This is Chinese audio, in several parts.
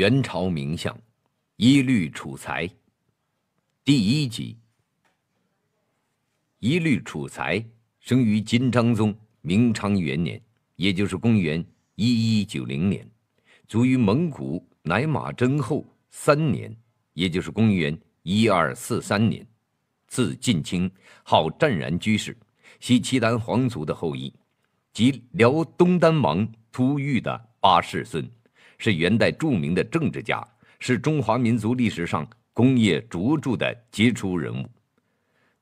元朝名相，一律楚材。第一集。一律楚材生于金章宗明昌元年，也就是公元一一九零年，卒于蒙古乃马真后三年，也就是公元一二四三年，字近卿，号湛然居士，系契丹皇族的后裔，即辽东丹王突遇的八世孙。是元代著名的政治家，是中华民族历史上工业卓著的杰出人物。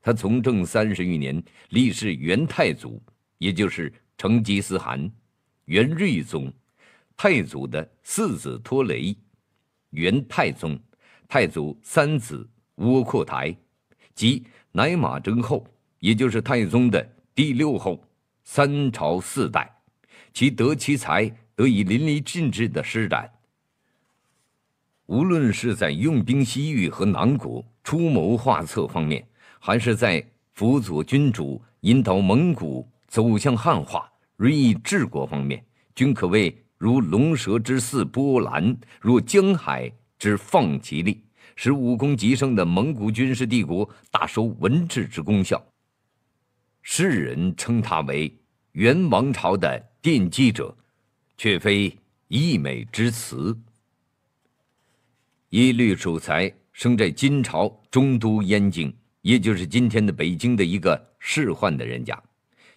他从政三十余年，历仕元太祖，也就是成吉思汗，元睿宗，太祖的四子拖雷，元太宗，太祖三子窝阔台，及乃马真后，也就是太宗的第六后，三朝四代，其德其才。得以淋漓尽致的施展。无论是在用兵西域和南国出谋划策方面，还是在辅佐君主、引导蒙古走向汉化、锐意治国方面，均可谓如龙蛇之肆波澜，若江海之放其力，使武功极盛的蒙古军事帝国大收文治之功效。世人称他为元王朝的奠基者。却非溢美之词。耶律楚材生在金朝中都燕京，也就是今天的北京的一个仕宦的人家。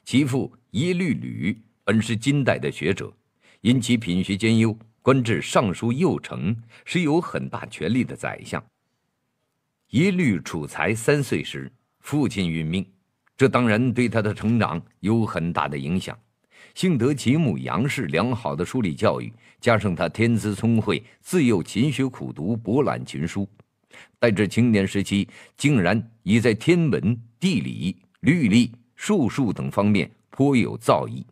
其父耶律吕本是金代的学者，因其品学兼优，官至尚书右丞，是有很大权力的宰相。耶律楚材三岁时，父亲殒命，这当然对他的成长有很大的影响。幸得其母杨氏良好的书理教育，加上他天资聪慧，自幼勤学苦读，博览群书。待至青年时期，竟然已在天文、地理、律历、术数等方面颇有造诣。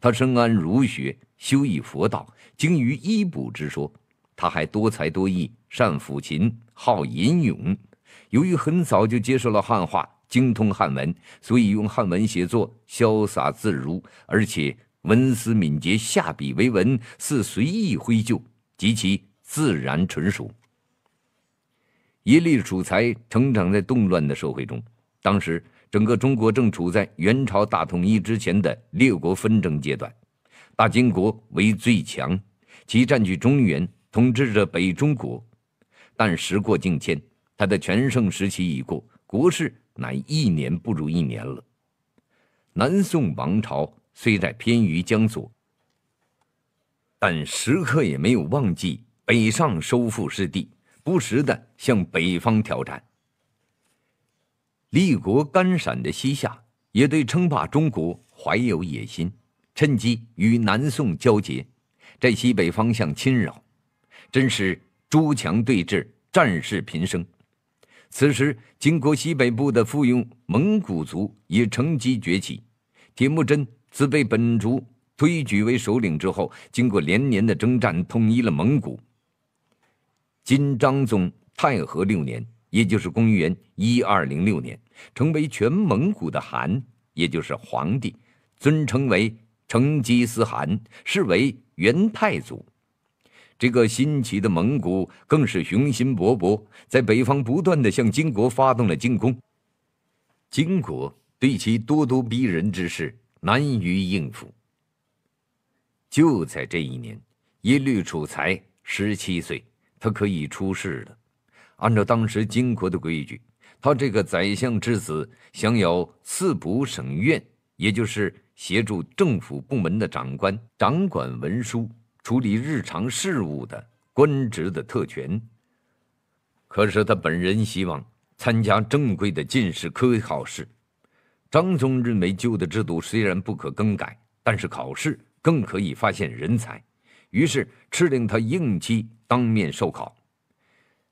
他深谙儒学，修一佛道，精于医卜之说。他还多才多艺，善抚琴，好吟咏。由于很早就接受了汉化。精通汉文，所以用汉文写作潇洒自如，而且文思敏捷，下笔为文似随意挥就，极其自然纯熟。耶律楚材成长在动乱的社会中，当时整个中国正处在元朝大统一之前的六国纷争阶段，大金国为最强，其占据中原，统治着北中国，但时过境迁，他的全盛时期已过，国势。乃一年不如一年了。南宋王朝虽在偏于江左，但时刻也没有忘记北上收复失地，不时的向北方挑战。立国干陕的西夏也对称霸中国怀有野心，趁机与南宋交结，在西北方向侵扰，真是诸强对峙，战事频生。此时，金国西北部的附庸蒙古族也乘机崛起。铁木真自被本族推举为首领之后，经过连年的征战，统一了蒙古。金章宗太和六年，也就是公元一二零六年，成为全蒙古的汗，也就是皇帝，尊称为成吉思汗，是为元太祖。这个新奇的蒙古更是雄心勃勃，在北方不断的向金国发动了进攻。金国对其咄咄逼人之势难于应付。就在这一年，耶律楚材十七岁，他可以出仕了。按照当时金国的规矩，他这个宰相之子享有四部省院，也就是协助政府部门的长官，掌管文书。处理日常事务的官职的特权，可是他本人希望参加正规的进士科考试。张宗认为旧的制度虽然不可更改，但是考试更可以发现人才，于是敕令他应期当面受考。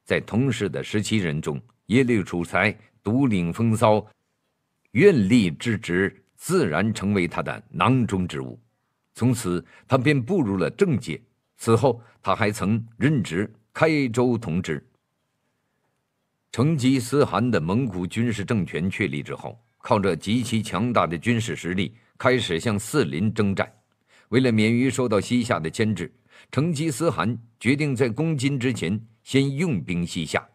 在同事的十七人中，耶律楚材独领风骚，愿吏之职自然成为他的囊中之物。从此，他便步入了政界。此后，他还曾任职开州同知。成吉思汗的蒙古军事政权确立之后，靠着极其强大的军事实力，开始向四邻征战。为了免于受到西夏的牵制，成吉思汗决定在攻金之前先用兵西夏。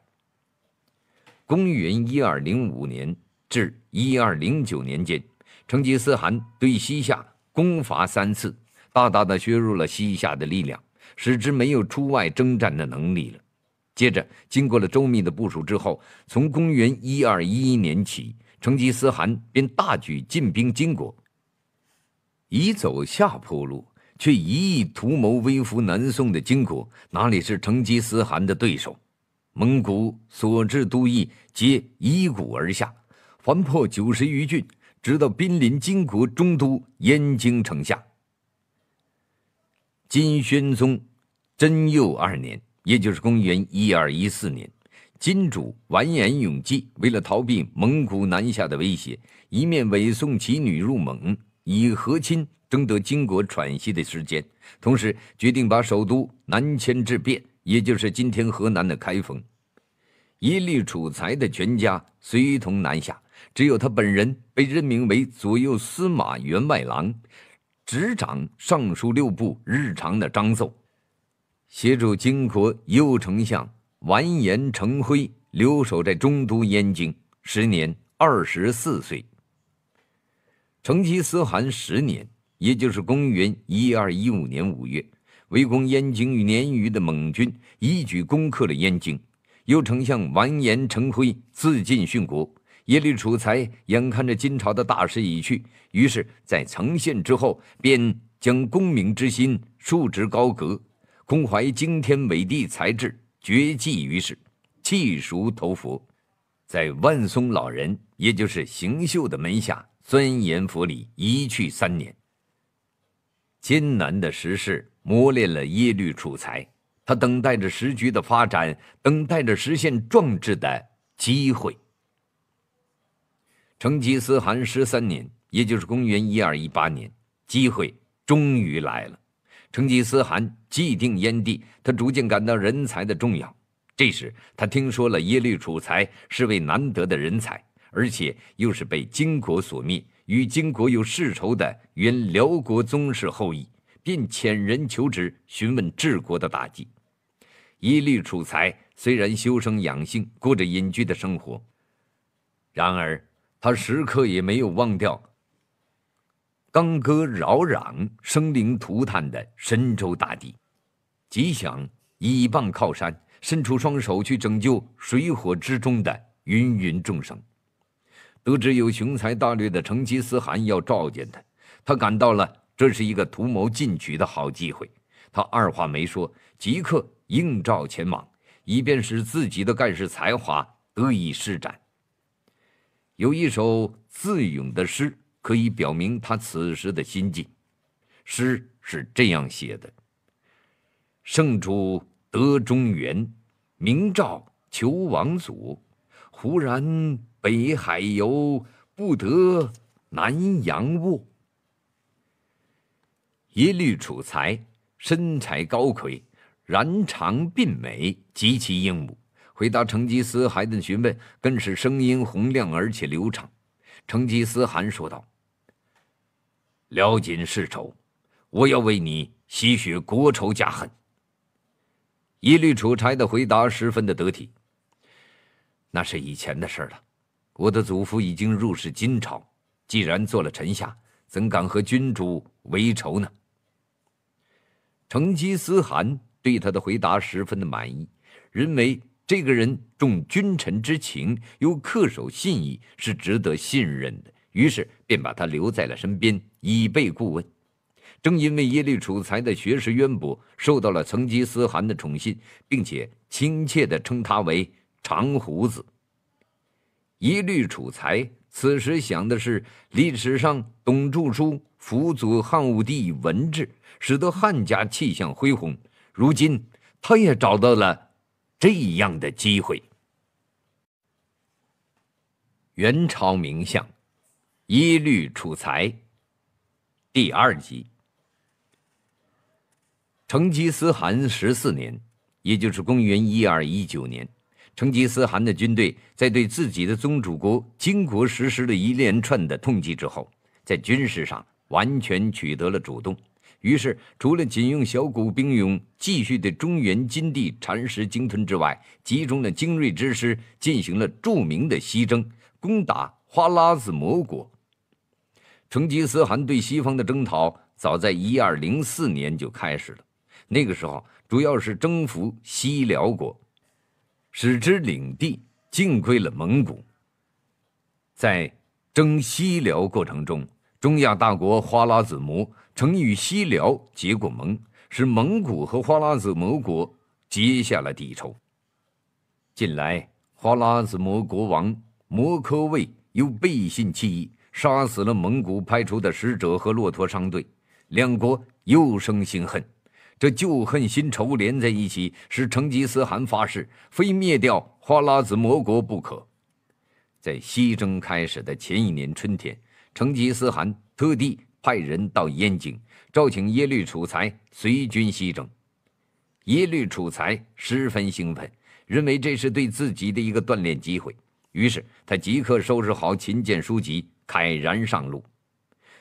公元一二零五年至一二零九年间，成吉思汗对西夏。攻伐三次，大大的削弱了西夏的力量，使之没有出外征战的能力了。接着，经过了周密的部署之后，从公元一二一一年起，成吉思汗便大举进兵金国。已走下坡路，却一意图谋威服南宋的金国，哪里是成吉思汗的对手？蒙古所至都邑，皆依古而下，环破九十余郡。直到濒临金国中都燕京城下。金宣宗贞佑二年，也就是公元一二一四年，金主完颜永济为了逃避蒙古南下的威胁，一面伪送其女入蒙以和亲，争得金国喘息的时间，同时决定把首都南迁至汴，也就是今天河南的开封。耶律楚材的全家随同南下，只有他本人。被任命为左右司马员外郎，执掌尚书六部日常的张奏，协助金国右丞相完颜承辉留守在中都燕京。时年二十四岁。成吉思汗十年，也就是公元一二一五年五月，围攻燕京与鲶鱼的蒙军一举攻克了燕京，右丞相完颜承辉自尽殉国。耶律楚材眼看着金朝的大势已去，于是，在呈现之后，便将功名之心束之高阁，空怀惊天伟地才智，绝迹于世，弃俗投佛，在万松老人，也就是行秀的门下钻研佛理，一去三年。艰难的时事磨练了耶律楚材，他等待着时局的发展，等待着实现壮志的机会。成吉思汗十三年，也就是公元一二一八年，机会终于来了。成吉思汗既定燕地，他逐渐感到人才的重要。这时，他听说了耶律楚材是位难得的人才，而且又是被金国所灭、与金国有世仇的原辽国宗室后裔，便遣人求职，询问治国的大计。耶律楚材虽然修身养性，过着隐居的生活，然而。他时刻也没有忘掉，干戈扰攘、生灵涂炭的神州大地，吉祥倚傍靠山，伸出双手去拯救水火之中的芸芸众生。得知有雄才大略的成吉思汗要召见他，他感到了这是一个图谋进取的好机会。他二话没说，即刻应召前往，以便使自己的盖世才华得以施展。有一首自咏的诗，可以表明他此时的心境。诗是这样写的：“圣主得中元，明照求王祖。忽然北海游，不得南阳卧。耶律楚材身材高魁，然长鬓美，极其英武。”回答成吉思汗的询问，更是声音洪亮而且流畅。成吉思汗说道：“辽锦世仇，我要为你吸血国仇家恨。”耶律楚差的回答十分的得体。那是以前的事了，我的祖父已经入世金朝，既然做了臣下，怎敢和君主为仇呢？成吉思汗对他的回答十分的满意，认为。这个人重君臣之情，又恪守信义，是值得信任的。于是便把他留在了身边，以备顾问。正因为耶律楚材的学识渊博，受到了成吉思汗的宠信，并且亲切的称他为“长胡子”。耶律楚材此时想的是：历史上董仲舒辅佐汉武帝，文治使得汉家气象恢宏。如今，他也找到了。这样的机会。元朝名相耶律楚材，第二集。成吉思汗十四年，也就是公元一二一九年，成吉思汗的军队在对自己的宗主国金国实施了一连串的痛击之后，在军事上完全取得了主动。于是，除了仅用小股兵勇继续对中原金地蚕食鲸吞之外，集中了精锐之师，进行了著名的西征，攻打花剌子模国。成吉思汗对西方的征讨，早在一二零四年就开始了。那个时候，主要是征服西辽国，使之领地尽归了蒙古。在征西辽过程中，中亚大国花剌子模曾与西辽结过盟，使蒙古和花剌子模国结下了敌仇。近来，花剌子模国王摩诃卫又背信弃义，杀死了蒙古派出的使者和骆驼商队，两国又生新恨。这旧恨新仇连在一起，使成吉思汗发誓非灭掉花剌子模国不可。在西征开始的前一年春天。成吉思汗特地派人到燕京，召请耶律楚材随军西征。耶律楚材十分兴奋，认为这是对自己的一个锻炼机会，于是他即刻收拾好琴剑书籍，慨然上路。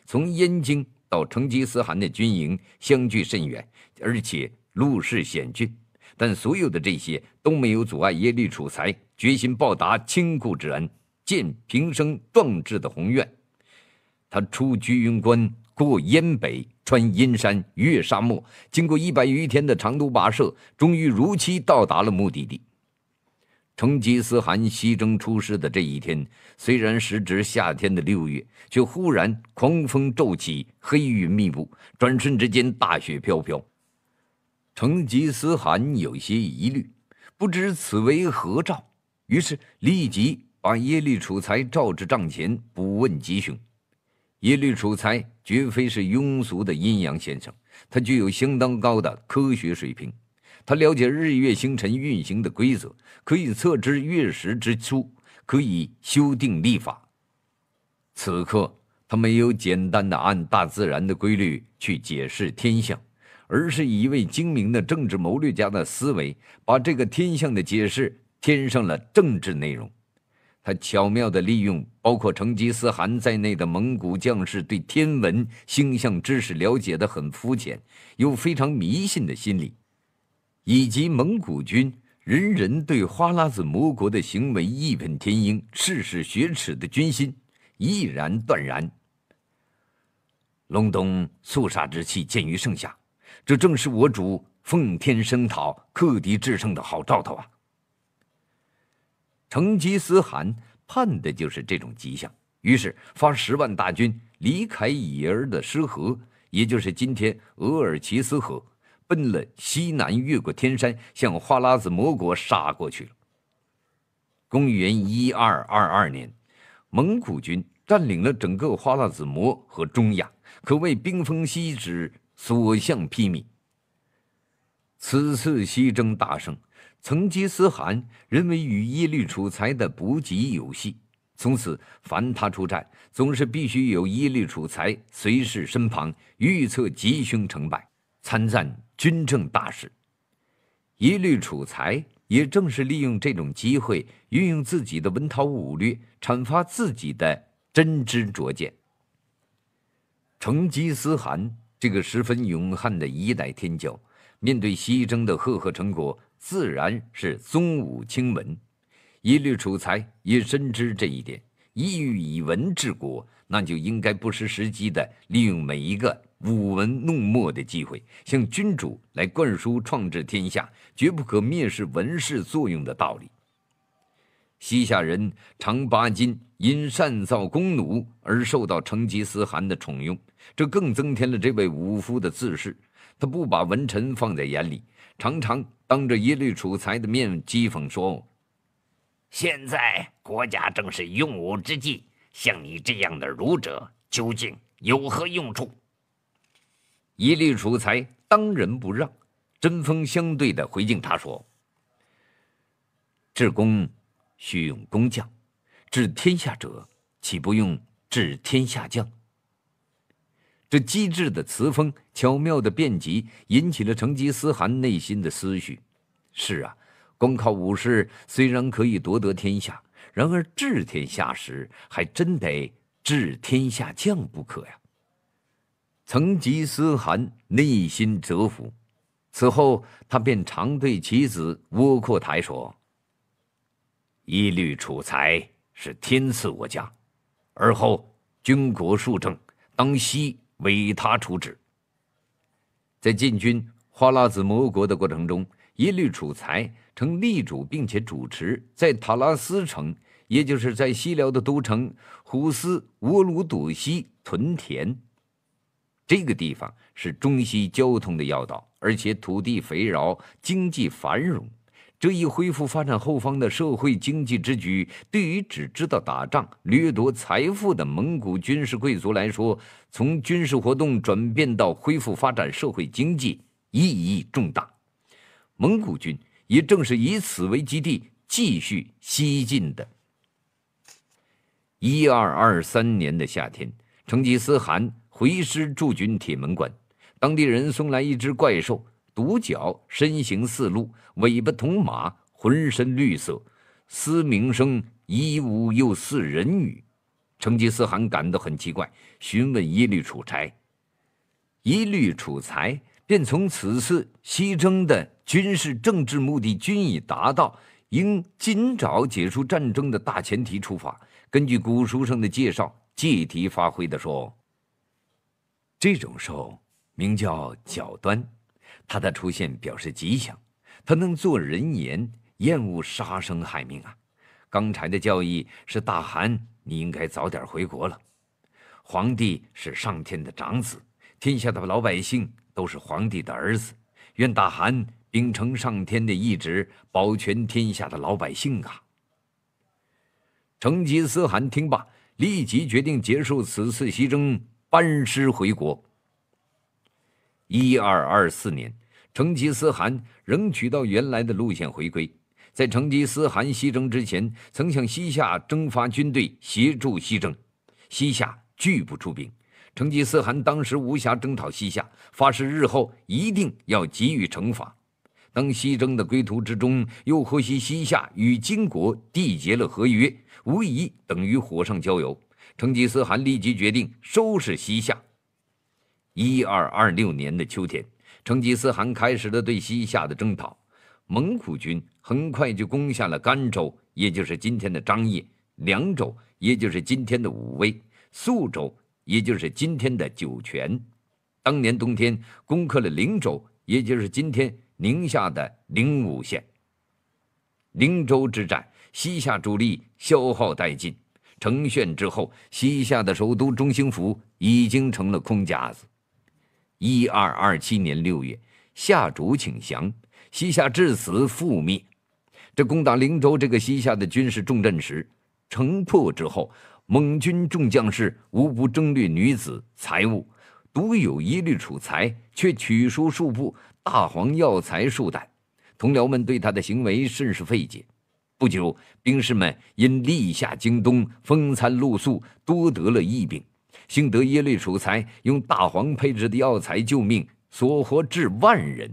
从燕京到成吉思汗的军营相距甚远，而且路势险峻，但所有的这些都没有阻碍耶律楚材决心报答亲故之恩、建平生壮志的宏愿。他出居庸关，过燕北，穿阴山，越沙漠，经过一百余天的长途跋涉，终于如期到达了目的地。成吉思汗西征出师的这一天，虽然时值夏天的六月，却忽然狂风骤起，黑云密布，转瞬之间大雪飘飘。成吉思汗有些疑虑，不知此为何兆，于是立即把耶律楚材召至帐前，不问吉凶。耶律楚材绝非是庸俗的阴阳先生，他具有相当高的科学水平。他了解日月星辰运行的规则，可以测知月食之初，可以修订历法。此刻，他没有简单的按大自然的规律去解释天象，而是一位精明的政治谋略家的思维，把这个天象的解释添上了政治内容。他巧妙的利用包括成吉思汗在内的蒙古将士对天文星象知识了解的很肤浅，有非常迷信的心理，以及蒙古军人人对花剌子模国的行为义愤填膺、事事雪耻的军心，毅然断然。隆冬肃杀之气见于盛夏，这正是我主奉天声讨、克敌制胜的好兆头啊！成吉思汗盼的就是这种吉象，于是发十万大军离开乙儿的失河，也就是今天额尔齐斯河，奔了西南，越过天山，向花剌子模国杀过去了。公元一二二二年，蒙古军占领了整个花剌子模和中亚，可谓兵锋西指，所向披靡。此次西征大胜。成吉思汗认为与耶律楚材的补给有戏，从此凡他出战，总是必须有耶律楚材随侍身旁，预测吉凶成败，参赞军政大事。耶律楚材也正是利用这种机会，运用自己的文韬武略，阐发自己的真知灼见。成吉思汗这个十分勇悍的一代天骄，面对西征的赫赫成果。自然是宗武清文，耶律楚材也深知这一点。意欲以文治国，那就应该不失时机地利用每一个舞文弄墨的机会，向君主来灌输创治天下绝不可蔑视文士作用的道理。西夏人常八斤因善造弓弩而受到成吉思汗的宠用，这更增添了这位武夫的自视。他不把文臣放在眼里，常常。当着耶律楚材的面讥讽说：“现在国家正是用武之际，像你这样的儒者究竟有何用处？”耶律楚材当仁不让，针锋相对地回敬他说：“治工需用工匠，治天下者岂不用治天下将？”这机智的词锋，巧妙的辩解，引起了成吉思汗内心的思绪。是啊，光靠武士虽然可以夺得天下，然而治天下时，还真得治天下将不可呀。成吉思汗内心折服，此后他便常对其子窝阔台说：“一律楚才是天赐我家，而后军国庶政当惜为他处置。在进军花剌子模国的过程中，耶律楚材成立主，并且主持在塔拉斯城，也就是在西辽的都城虎斯乌鲁朵西屯田。这个地方是中西交通的要道，而且土地肥饶，经济繁荣。这一恢复发展后方的社会经济之举，对于只知道打仗掠夺财富的蒙古军事贵族来说，从军事活动转变到恢复发展社会经济意义重大。蒙古军也正是以此为基地继续西进的。一二二三年的夏天，成吉思汗回师驻军铁门关，当地人送来一只怪兽。独角，身形似鹿，尾巴同马，浑身绿色，嘶鸣声一无，又似人语。成吉思汗感到很奇怪，询问耶律楚材。耶律楚材便从此次西征的军事、政治目的均已达到，应尽早结束战争的大前提出发，根据古书上的介绍，借题发挥地说：“这种兽名叫角端。”他的出现表示吉祥，他能做人言，厌恶杀生害命啊！刚才的教义是大汗，你应该早点回国了。皇帝是上天的长子，天下的老百姓都是皇帝的儿子，愿大汗秉承上天的意志，保全天下的老百姓啊！成吉思汗听罢，立即决定结束此次西征，班师回国。一二二四年。成吉思汗仍取到原来的路线回归。在成吉思汗西征之前，曾向西夏征发军队协助西征，西夏拒不出兵。成吉思汗当时无暇征讨西夏，发誓日后一定要给予惩罚。当西征的归途之中，又获悉西夏与金国缔结了合约，无疑等于火上浇油。成吉思汗立即决定收拾西夏。一二二六年的秋天。成吉思汗开始了对西夏的征讨，蒙古军很快就攻下了甘州，也就是今天的张掖；凉州，也就是今天的武威；肃州，也就是今天的酒泉。当年冬天，攻克了灵州，也就是今天宁夏的灵武县。灵州之战，西夏主力消耗殆尽，成陷之后，西夏的首都中兴府已经成了空架子。一二二七年六月，下主请降，西夏至此覆灭。这攻打灵州这个西夏的军事重镇时，城破之后，蒙军众将士无不征掠女子财物，独有一律处财，却取书数部、大黄药材数担。同僚们对他的行为甚是费解。不久，兵士们因立下京东，风餐露宿，多得了疫病。幸得耶律楚材用大黄配制的药材救命，所活至万人。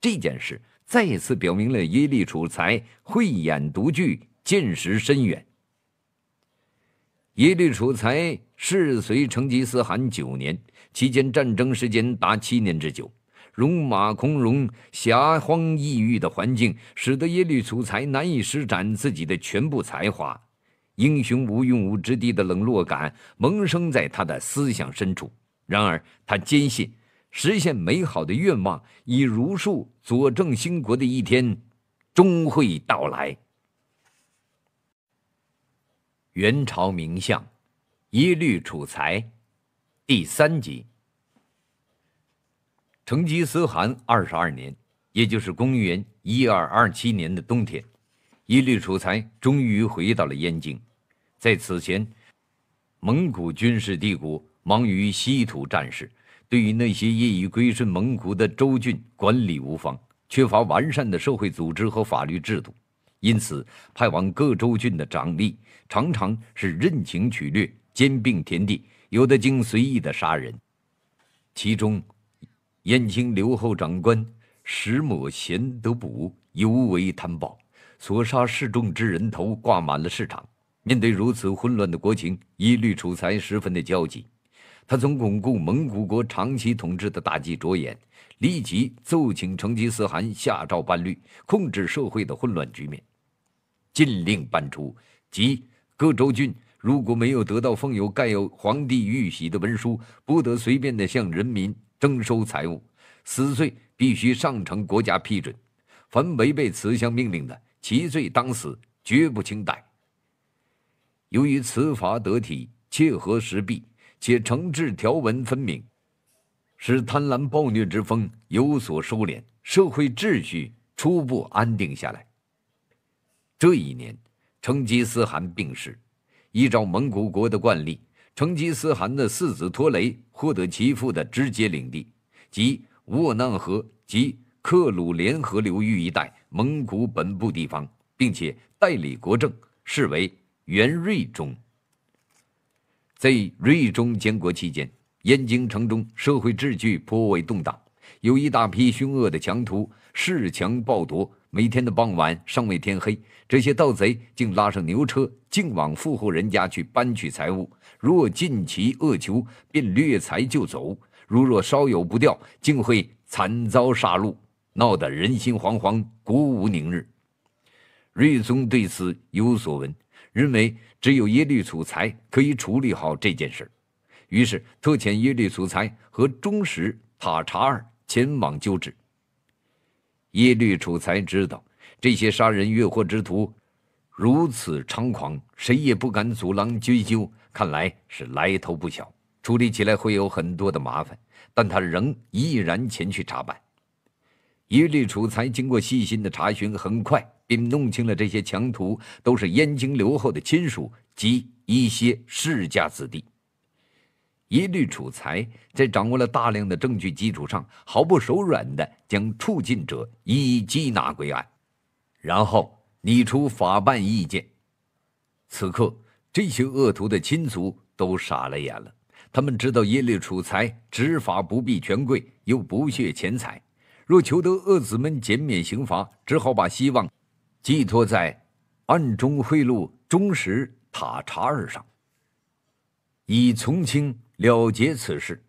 这件事再次表明了耶律楚材慧眼独具，见识深远。耶律楚材侍随成吉思汗九年，期间战争时间达七年之久，戎马空戎、狭荒异域的环境，使得耶律楚材难以施展自己的全部才华。英雄无用武之地的冷落感萌生在他的思想深处。然而，他坚信实现美好的愿望以儒术佐证兴国的一天终会到来。元朝名相耶律楚材，第三集。成吉思汗二十二年，也就是公元一二二七年的冬天。耶律楚材终于回到了燕京。在此前，蒙古军事帝国忙于稀土战事，对于那些业已归顺蒙古的州郡管理无方，缺乏完善的社会组织和法律制度，因此派往各州郡的长吏常常是任情取掠、兼并田地，有的竟随意的杀人。其中，燕京留后长官石某贤德补尤为贪暴。所杀示众之人头挂满了市场。面对如此混乱的国情，耶律楚材十分的焦急。他从巩固蒙古国长期统治的大计着眼，立即奏请成吉思汗下诏颁律，控制社会的混乱局面，禁令颁出，即各州郡如果没有得到封有盖有皇帝玉玺的文书，不得随便的向人民征收财物，死罪必须上呈国家批准。凡违背此项命令的，其罪当死，绝不轻贷。由于此法得体，切合时弊，且惩治条文分明，使贪婪暴虐之风有所收敛，社会秩序初步安定下来。这一年，成吉思汗病逝。依照蒙古国的惯例，成吉思汗的四子拖雷获得其父的直接领地，即斡难河及克鲁联河流域一带。蒙古本部地方，并且代理国政，视为元睿宗。在睿宗监国期间，燕京城中社会秩序颇为动荡，有一大批凶恶的强徒恃强暴夺，每天的傍晚尚未天黑，这些盗贼竟拉上牛车，竟往富户人家去搬取财物。若尽其恶求，便掠财就走；如若稍有不掉，竟会惨遭杀戮。闹得人心惶惶，国无宁日。睿宗对此有所闻，认为只有耶律楚材可以处理好这件事于是特遣耶律楚材和忠实塔察儿前往救治。耶律楚材知道这些杀人越货之徒如此猖狂，谁也不敢阻拦追究，看来是来头不小，处理起来会有很多的麻烦，但他仍毅然前去查办。耶律楚材经过细心的查询，很快便弄清了这些强徒都是燕京刘后的亲属及一些世家子弟。耶律楚材在掌握了大量的证据基础上，毫不手软地将触进者一一缉拿归案，然后拟出法办意见。此刻，这些恶徒的亲属都傻了眼了。他们知道耶律楚材执法不避权贵，又不屑钱财。若求得恶子们减免刑罚，只好把希望寄托在暗中贿赂忠实塔查尔上，以从轻了结此事。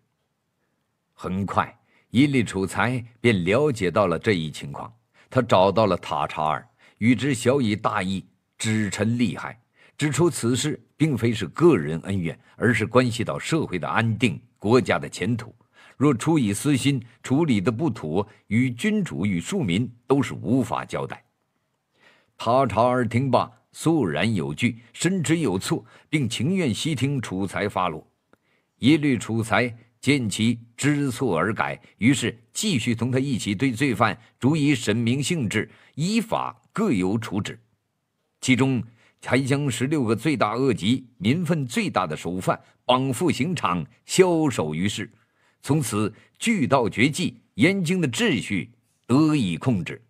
很快，伊利楚才便了解到了这一情况，他找到了塔查尔，与之晓以大义，指陈利害，指出此事并非是个人恩怨，而是关系到社会的安定、国家的前途。若出以私心处理的不妥，与君主与庶民都是无法交代。他察而听罢，肃然有惧，深知有错，并情愿悉听楚才发落。耶律楚才见其知错而改，于是继续同他一起对罪犯逐一审明性质，依法各有处置。其中还将十六个罪大恶极、民愤最大的首犯绑赴刑场，枭首于市。从此，巨盗绝迹，燕京的秩序得以控制。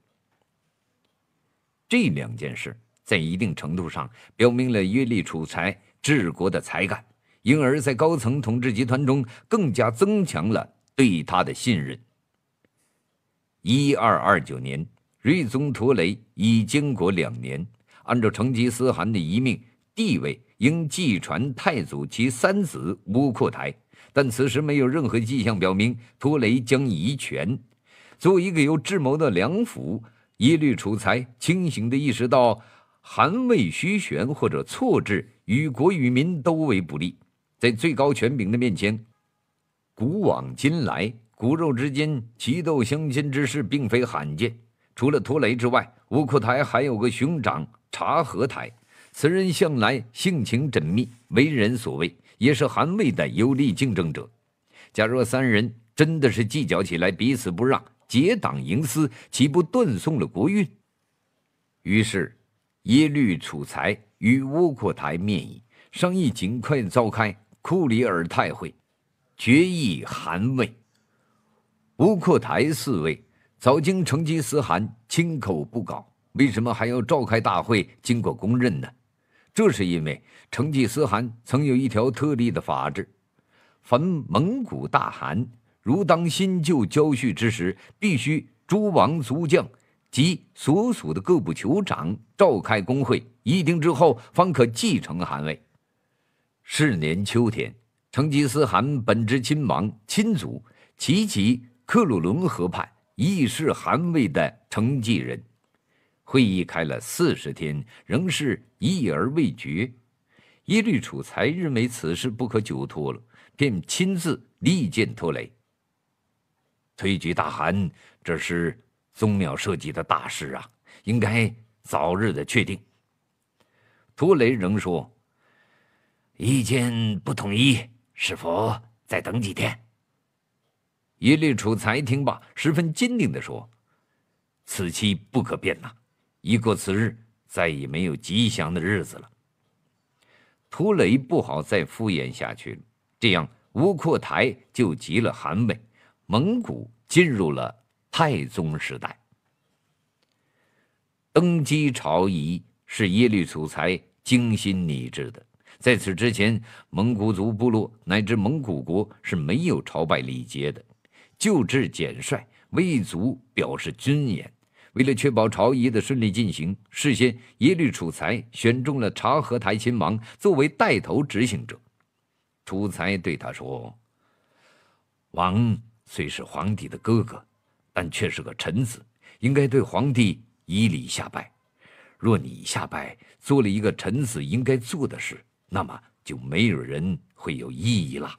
这两件事在一定程度上表明了耶律楚材治国的才干，因而，在高层统治集团中更加增强了对他的信任。一二二九年，睿宗托雷已经国两年，按照成吉思汗的遗命，地位应继传太祖其三子窝阔台。但此时没有任何迹象表明托雷将移权。为一个有智谋的良辅，耶律楚才清醒地意识到，韩魏虚悬或者错置，与国与民都为不利。在最高权柄的面前，古往今来，骨肉之间齐斗相亲之事并非罕见。除了托雷之外，乌库台还有个兄长察合台，此人向来性情缜密，为人所畏。也是韩魏的有力竞争者。假若三人真的是计较起来，彼此不让，结党营私，岂不断送了国运？于是耶律楚材与窝阔台面议，商议尽快召开库里尔泰会，决议韩魏。窝阔台四位早经成吉思汗亲口布告，为什么还要召开大会，经过公认呢？这是因为成吉思汗曾有一条特例的法制：凡蒙古大汗如当新旧交续之时，必须诸王族将及所属的各部酋长召开公会议定之后，方可继承汗位。是年秋天，成吉思汗本支亲王亲族齐聚克鲁伦河畔，议事汗位的成吉人。会议开了四十天，仍是一而未决。耶律楚材认为此事不可久拖了，便亲自力荐拖雷。推举大汗，这是宗庙设计的大事啊，应该早日的确定。拖雷仍说：“意见不统一，是否再等几天？”耶律楚材听罢，十分坚定的说：“此期不可变呐。”一过此日，再也没有吉祥的日子了。涂磊不好再敷衍下去了，这样吴阔台就急了韩位，蒙古进入了太宗时代。登基朝仪是耶律楚材精心拟制的。在此之前，蒙古族部落乃至蒙古国是没有朝拜礼节的，就制简率，未足表示尊严。为了确保朝仪的顺利进行，事先耶律楚材选中了察合台亲王作为带头执行者。楚材对他说：“王虽是皇帝的哥哥，但却是个臣子，应该对皇帝以礼下拜。若你下拜，做了一个臣子应该做的事，那么就没有人会有异议了。”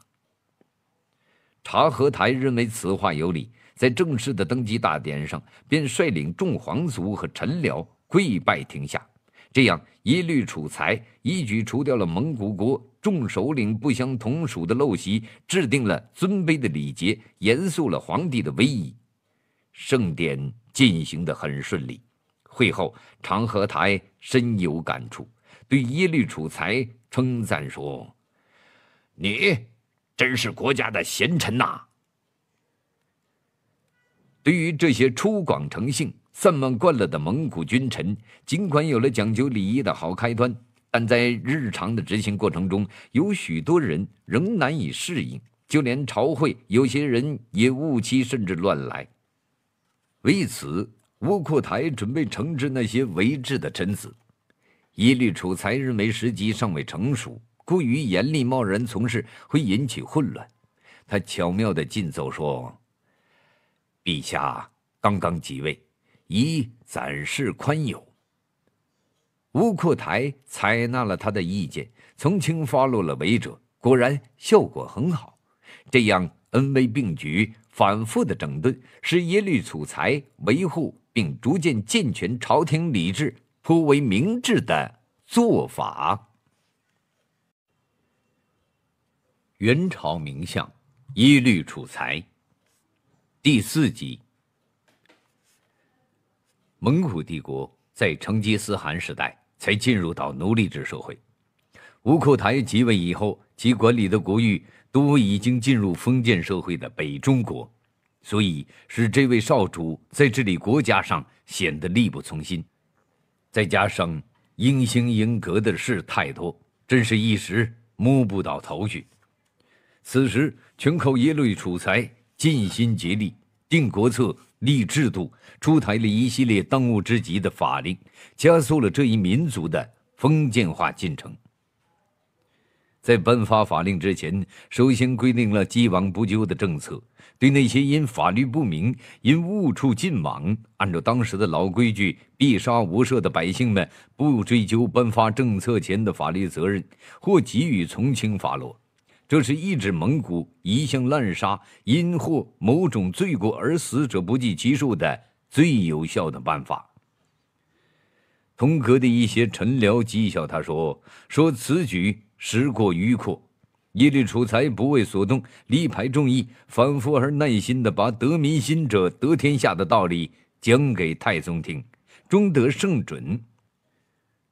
察合台认为此话有理，在正式的登基大典上，便率领众皇族和臣僚跪拜停下。这样，耶律楚材一举除掉了蒙古国众首领不相同属的陋习，制定了尊卑的礼节，严肃了皇帝的威仪。盛典进行的很顺利。会后，长和台深有感触，对耶律楚材称赞说：“你。”真是国家的贤臣呐！对于这些粗犷成性、散漫惯了的蒙古君臣，尽管有了讲究礼仪的好开端，但在日常的执行过程中，有许多人仍难以适应。就连朝会，有些人也误期甚至乱来。为此，窝阔台准备惩治那些违制的臣子，耶律楚材认为时机尚未成熟。过于严厉、贸然从事会引起混乱。他巧妙的进奏说：“陛下刚刚即位，宜暂示宽宥。”乌库台采纳了他的意见，从轻发落了违者，果然效果很好。这样恩威并举、反复的整顿，使耶律楚材维护并逐渐健全朝廷礼制，颇为明智的做法。元朝名相耶律楚材，第四集。蒙古帝国在成吉思汗时代才进入到奴隶制社会，吴阔台即位以后，其管理的国域都已经进入封建社会的北中国，所以使这位少主在治理国家上显得力不从心，再加上英雄英革的事太多，真是一时摸不到头绪。此时，全靠耶律楚材尽心竭力定国策、立制度，出台了一系列当务之急的法令，加速了这一民族的封建化进程。在颁发法令之前，首先规定了既往不咎的政策，对那些因法律不明、因误触禁网，按照当时的老规矩必杀无赦的百姓们，不追究颁发政策前的法律责任，或给予从轻发落。这是抑制蒙古一向滥杀、因或某种罪过而死者不计其数的最有效的办法。同阁的一些臣僚讥笑他说：“说此举时过于阔。”耶律楚材不为所动，力排众议，反复而耐心的把“得民心者得天下”的道理讲给太宗听，终得胜准。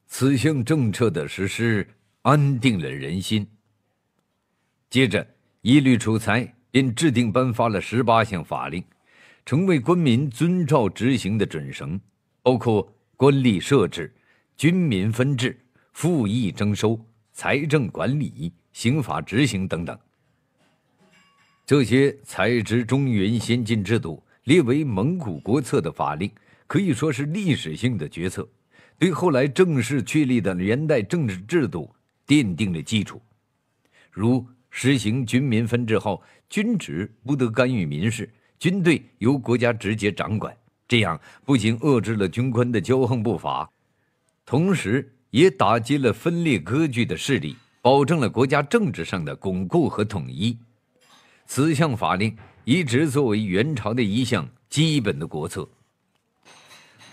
此项政策的实施，安定了人心。接着，一律出裁，便制定颁发了十八项法令，成为官民遵照执行的准绳，包括官吏设置、军民分治、赋役征收、财政管理、刑法执行等等。这些采植中原先进制度、列为蒙古国策的法令，可以说是历史性的决策，对后来正式确立的元代政治制度奠定了基础，如。实行军民分治后，军职不得干预民事，军队由国家直接掌管。这样不仅遏制了军官的骄横不法，同时也打击了分裂割据的势力，保证了国家政治上的巩固和统一。此项法令一直作为元朝的一项基本的国策。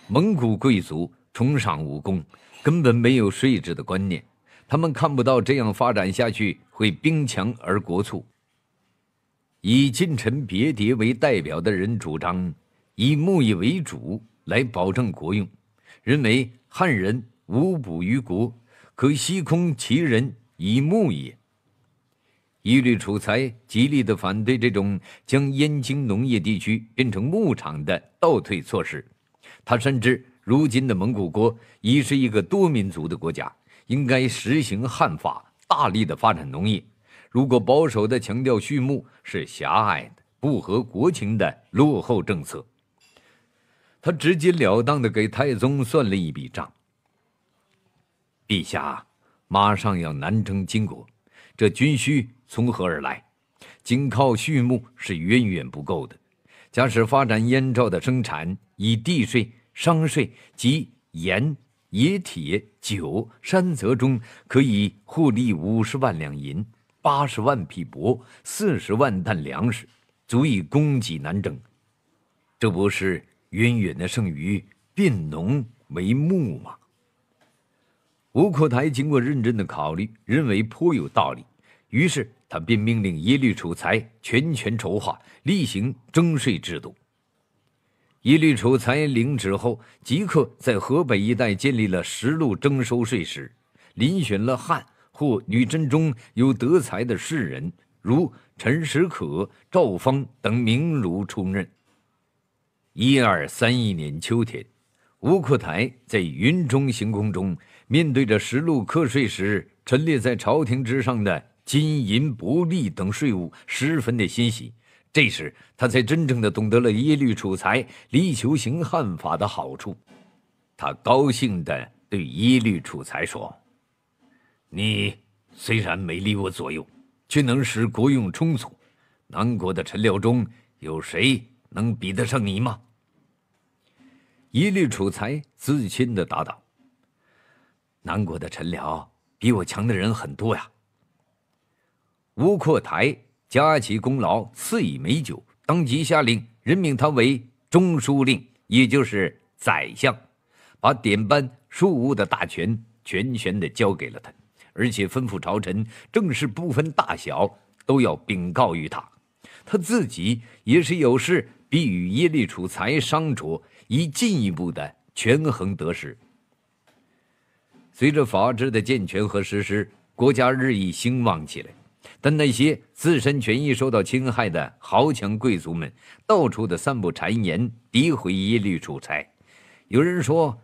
蒙古贵族崇尚武功，根本没有税制的观念。他们看不到这样发展下去会兵强而国促。以近臣别迭为代表的人主张以牧业为主来保证国用，认为汉人无补于国，可西空其人以牧也。一律楚才极力的反对这种将燕京农业地区变成牧场的倒退措施。他深知如今的蒙古国已是一个多民族的国家。应该实行汉法，大力的发展农业。如果保守的强调畜牧，是狭隘的、不合国情的落后政策。他直截了当的给太宗算了一笔账：，陛下马上要南征金国，这军需从何而来？仅靠畜牧是远远不够的。假使发展燕赵的生产，以地税、商税及盐。冶铁、酒、山泽中可以获利五十万两银、八十万匹帛、四十万担粮食，足以供给南征。这不是远远的胜于变农为牧吗？吴阔台经过认真的考虑，认为颇有道理，于是他便命令耶律楚材全权筹划例行征税制度。耶律楚材领旨后，即刻在河北一带建立了十路征收税使，遴选了汉或女真中有德才的士人，如陈时可、赵方等名儒充任。一二三一年秋天，吴阔台在云中行宫中，面对着十路课税时陈列在朝廷之上的金银帛利等税务，十分的欣喜。这时，他才真正的懂得了耶律楚材力求行汉法的好处。他高兴地对耶律楚材说：“你虽然没离我左右，却能使国用充足。南国的臣僚中有谁能比得上你吗？”耶律楚材自信地答道：“南国的臣僚比我强的人很多呀。”乌阔台。加其功劳，赐以美酒，当即下令任命他为中书令，也就是宰相，把典班书务的大权全权的交给了他，而且吩咐朝臣，政事不分大小都要禀告于他。他自己也是有事必与耶律楚材商酌，以进一步的权衡得失。随着法制的健全和实施，国家日益兴旺起来。但那些自身权益受到侵害的豪强贵族们，到处的散布谗言，诋毁耶律楚材。有人说：“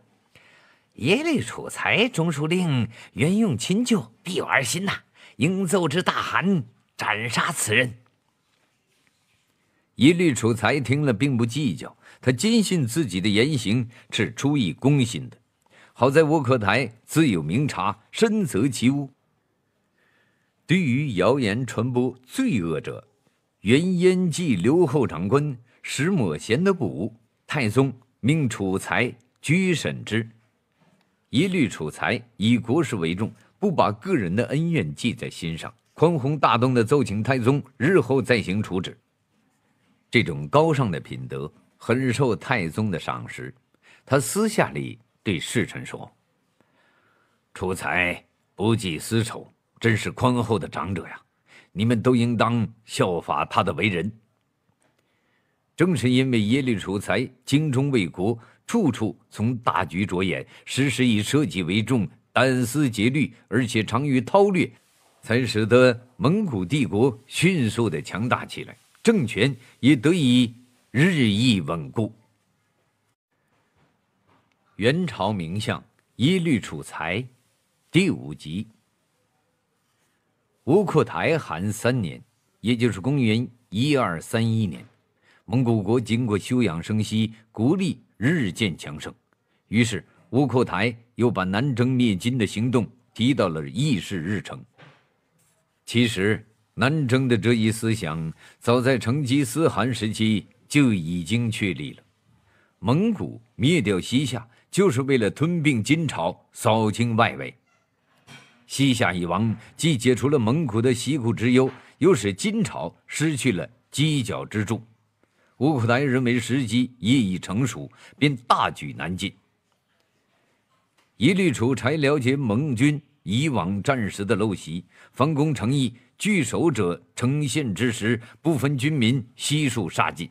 耶律楚材中书令原用亲旧，必有二心呐，应奏之大汗斩杀此人。”耶律楚材听了，并不计较，他坚信自己的言行是出于公心的。好在窝阔台自有明察，深责其诬。对于谣言传播罪恶者，原燕蓟留后长官石抹贤的捕，太宗命楚才拘审之，一律楚才以国事为重，不把个人的恩怨记在心上，宽宏大度的奏请太宗日后再行处置。这种高尚的品德很受太宗的赏识，他私下里对侍臣说：“楚才不计私仇。”真是宽厚的长者呀！你们都应当效法他的为人。正是因为耶律楚材精忠为国，处处从大局着眼，时时以社稷为重，单思竭虑，而且长于韬略，才使得蒙古帝国迅速的强大起来，政权也得以日益稳固。元朝名相耶律楚材，第五集。乌阔台汗三年，也就是公元一二三一年，蒙古国经过休养生息，国力日渐强盛，于是乌阔台又把南征灭金的行动提到了议事日程。其实，南征的这一思想早在成吉思汗时期就已经确立了。蒙古灭掉西夏，就是为了吞并金朝，扫清外围。西夏一亡，既解除了蒙古的西顾之忧，又使金朝失去了犄角之助。吴术台认为时机也已成熟，便大举南进。一律楚才了解蒙军以往战时的陋习，凡攻诚意，聚守者呈现之时，不分军民，悉数杀尽。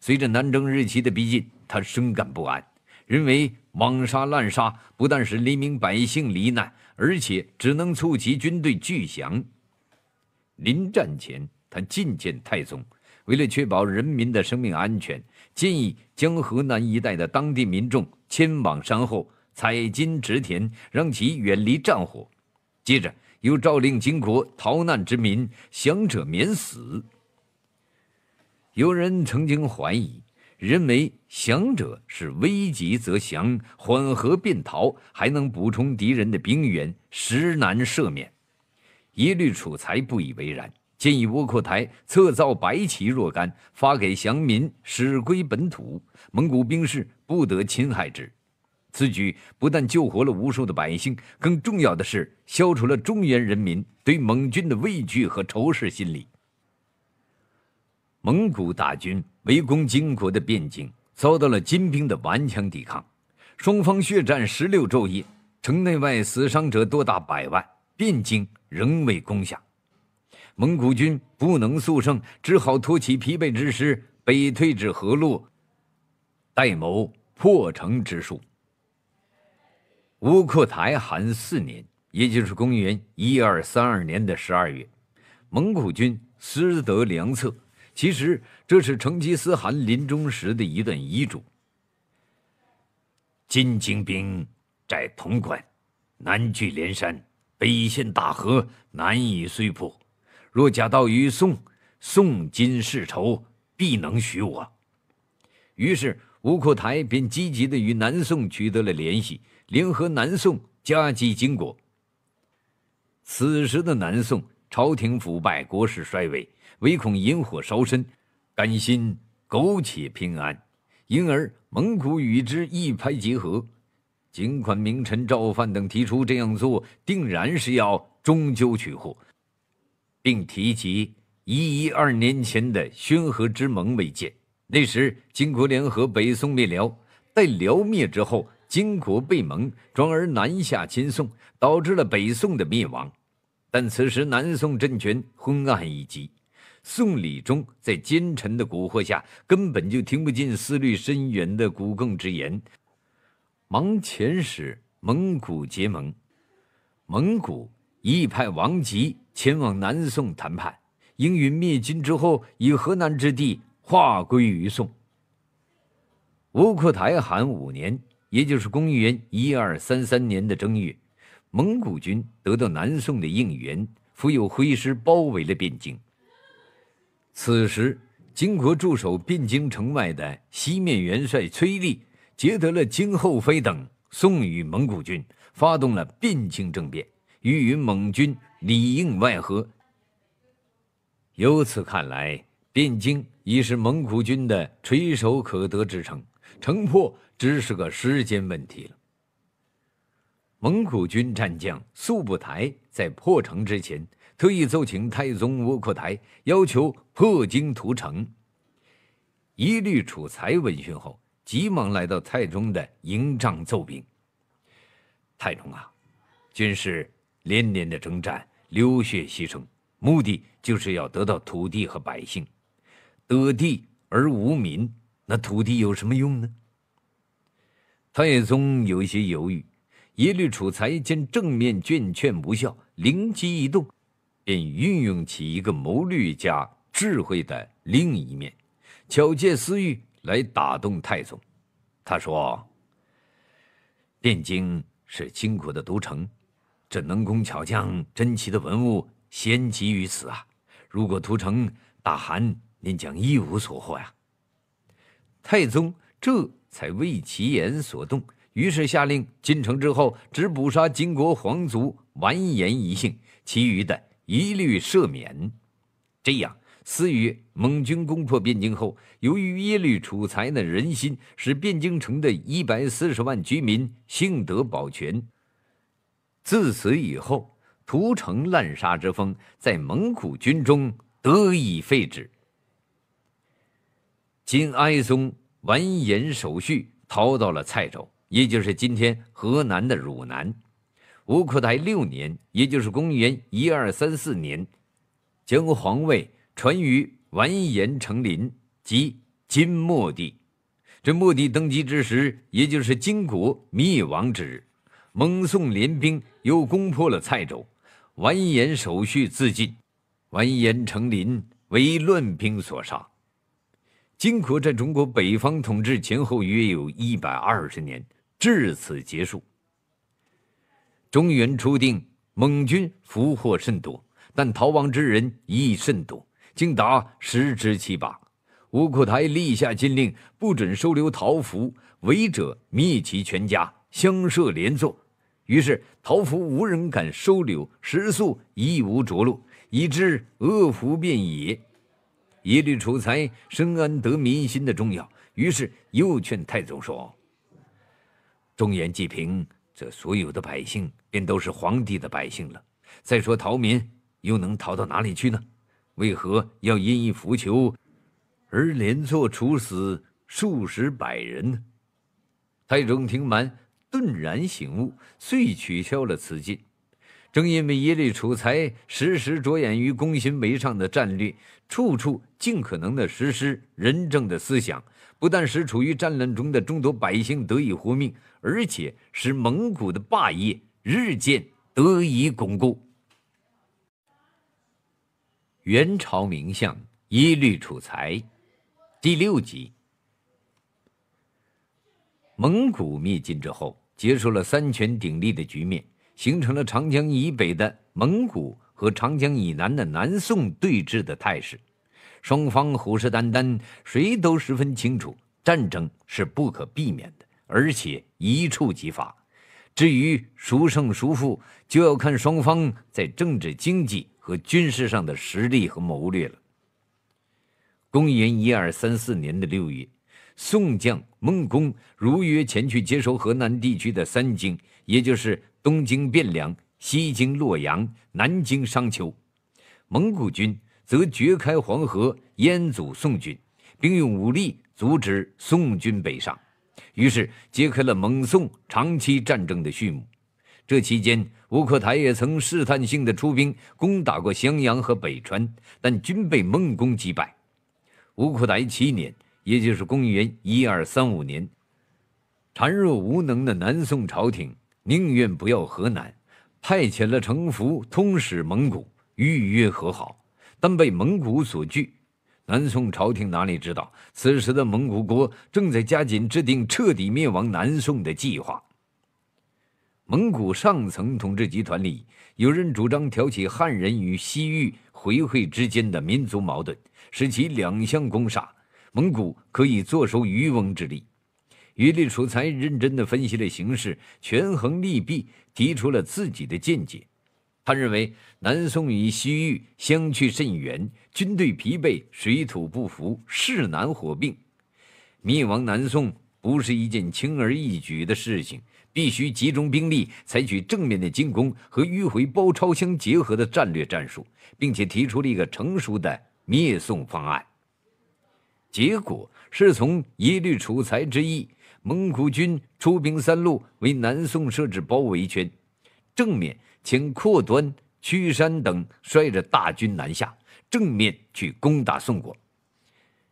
随着南征日期的逼近，他深感不安，认为网杀滥杀，不但使黎民百姓罹难。而且只能促其军队拒降。临战前，他觐见太宗，为了确保人民的生命安全，建议将河南一带的当地民众迁往山后采金植田，让其远离战火。接着又诏令金国逃难之民降者免死。有人曾经怀疑，认为。降者是危急则降，缓和便逃，还能补充敌人的兵员，实难赦免。一律楚才不以为然，建议窝阔台策造白旗若干，发给降民，使归本土，蒙古兵士不得侵害之。此举不但救活了无数的百姓，更重要的是消除了中原人民对蒙军的畏惧和仇视心理。蒙古大军围攻金国的汴京。遭到了金兵的顽强抵抗，双方血战十六昼夜，城内外死伤者多达百万，汴京仍未攻下。蒙古军不能速胜，只好托起疲惫之师北退至河洛，待谋破城之术。乌克台汗四年，也就是公元一二三二年的十二月，蒙古军失得良策，其实。这是成吉思汗临终时的一段遗嘱。金精兵在潼关，南据连山，北陷大河，难以碎破。若假道于宋，宋金世仇必能许我。于是，吴阔台便积极的与南宋取得了联系，联合南宋夹击金国。此时的南宋朝廷腐败，国势衰微，唯恐引火烧身。甘心苟且平安，因而蒙古与之一拍即合。尽管名臣赵范等提出这样做，定然是要终究取货，并提及一一二年前的宣和之盟为鉴。那时金国联合北宋灭辽，待辽灭之后，金国被盟，转而南下侵宋，导致了北宋的灭亡。但此时南宋政权昏暗已极。宋理宗在奸臣的蛊惑下，根本就听不进思虑深远的骨鲠之言。忙遣使蒙古结盟，蒙古一派王吉前往南宋谈判，应允灭金之后，以河南之地划归于宋。窝阔台汗五年，也就是公元一二三三年的正月，蒙古军得到南宋的应援，复有挥师包围了汴京。此时，金国驻守汴京城外的西面元帅崔立劫得了金后妃等，送与蒙古军，发动了汴京政变，欲与蒙军里应外合。由此看来，汴京已是蒙古军的垂手可得之城，城破只是个时间问题了。蒙古军战将速不台在破城之前。特意奏请太宗窝阔台，要求破京屠城。耶律楚材闻讯后，急忙来到太宗的营帐奏禀：“太宗啊，军事连年的征战，流血牺牲，目的就是要得到土地和百姓。得地而无民，那土地有什么用呢？”太颜宗有些犹豫。耶律楚材见正面劝劝无效，灵机一动。便运用起一个谋略家智慧的另一面，巧借私欲来打动太宗。他说：“汴京是金国的都城，这能工巧匠、珍奇的文物，先集于此啊！如果屠城，大汗您将一无所获呀！”太宗这才为其言所动，于是下令进城之后，只捕杀金国皇族完颜一姓，其余的。一律赦免。这样，思欲蒙军攻破汴京后，由于耶律楚材那人心，使汴京城的一百四十万居民幸得保全。自此以后，屠城滥杀之风在蒙古军中得以废止。金哀宗完颜守绪逃到了蔡州，也就是今天河南的汝南。吴克台六年，也就是公元一二三四年，将皇位传于完颜成林，即金末帝。这末帝登基之时，也就是金国灭亡之日。蒙宋联兵又攻破了蔡州，完颜守续自尽，完颜成林为乱兵所杀。金国在中国北方统治前后约有一百二十年，至此结束。中原初定，蒙军俘获甚多，但逃亡之人亦甚多，竟达十之七八。吴库台立下禁令，不准收留逃俘，违者灭其全家，相涉连坐。于是逃俘无人敢收留，食宿亦无着落，以致饿服遍野。一律处才，深谙得民心的重要，于是又劝太宗说：“中原既平。”这所有的百姓便都是皇帝的百姓了。再说逃民又能逃到哪里去呢？为何要因一浮囚而连坐处死数十百人呢？太宗听完，顿然醒悟，遂取消了此禁。正因为耶律楚材时时着眼于攻心为上的战略，处处尽可能地实施仁政的思想，不但使处于战乱中的众多百姓得以活命。而且使蒙古的霸业日渐得以巩固。元朝名相耶律楚材，第六集。蒙古灭金之后，结束了三权鼎立的局面，形成了长江以北的蒙古和长江以南的南宋对峙的态势，双方虎视眈眈，谁都十分清楚，战争是不可避免的。而且一触即发，至于孰胜孰负，就要看双方在政治、经济和军事上的实力和谋略了。公元一二三四年的六月，宋将孟公如约前去接收河南地区的三京，也就是东京汴梁、西京洛阳、南京商丘。蒙古军则掘开黄河，淹阻宋军，并用武力阻止宋军北上。于是揭开了蒙宋长期战争的序幕。这期间，吴克台也曾试探性的出兵攻打过襄阳和北川，但均被蒙攻击败。吴克台七年，也就是公元一二三五年，孱弱无能的南宋朝廷宁愿不要河南，派遣了程福通使蒙古，预约和好，但被蒙古所拒。南宋朝廷哪里知道，此时的蒙古国正在加紧制定彻底灭亡南宋的计划。蒙古上层统治集团里有人主张挑起汉人与西域回回之间的民族矛盾，使其两相攻杀，蒙古可以坐收渔翁之利。于立楚才认真的分析了形势，权衡利弊，提出了自己的见解。他认为南宋与西域相去甚远，军队疲惫，水土不服，势难火并。灭亡南宋不是一件轻而易举的事情，必须集中兵力，采取正面的进攻和迂回包抄相结合的战略战术，并且提出了一个成熟的灭宋方案。结果是从耶律楚材之意，蒙古军出兵三路，为南宋设置包围圈，正面。请阔端、屈山等率着大军南下，正面去攻打宋国；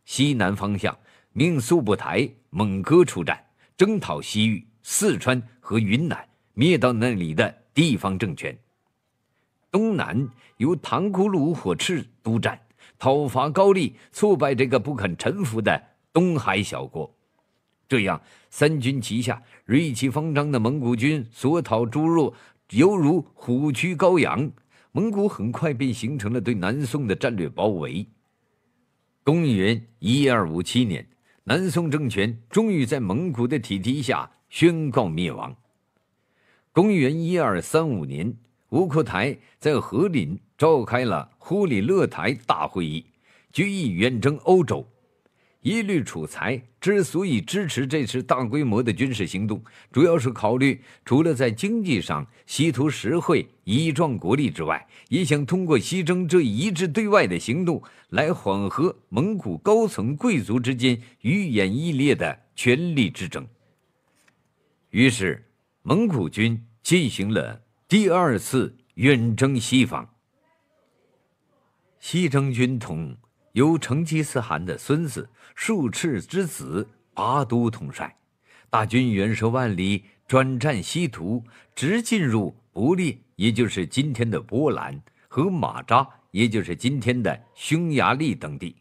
西南方向，命速不台、蒙哥出战，征讨西域、四川和云南，灭到那里的地方政权；东南由唐古鲁火赤督战，讨伐高丽，挫败这个不肯臣服的东海小国。这样，三军齐下，锐气方张的蒙古军所讨诸若犹如虎驱羔羊，蒙古很快便形成了对南宋的战略包围。公元一二五七年，南宋政权终于在蒙古的铁蹄下宣告灭亡。公元一二三五年，吴克台在和林召开了忽里勒台大会议，决议远征欧洲。一律处裁。之所以支持这次大规模的军事行动，主要是考虑，除了在经济上希图实惠、以壮国力之外，也想通过西征这一致对外的行动，来缓和蒙古高层贵族之间愈演愈烈的权力之争。于是，蒙古军进行了第二次远征西方。西征军统。由成吉思汗的孙子术赤之子拔都统帅，大军远涉万里，转战西途，直进入不列，也就是今天的波兰和马扎，也就是今天的匈牙利等地。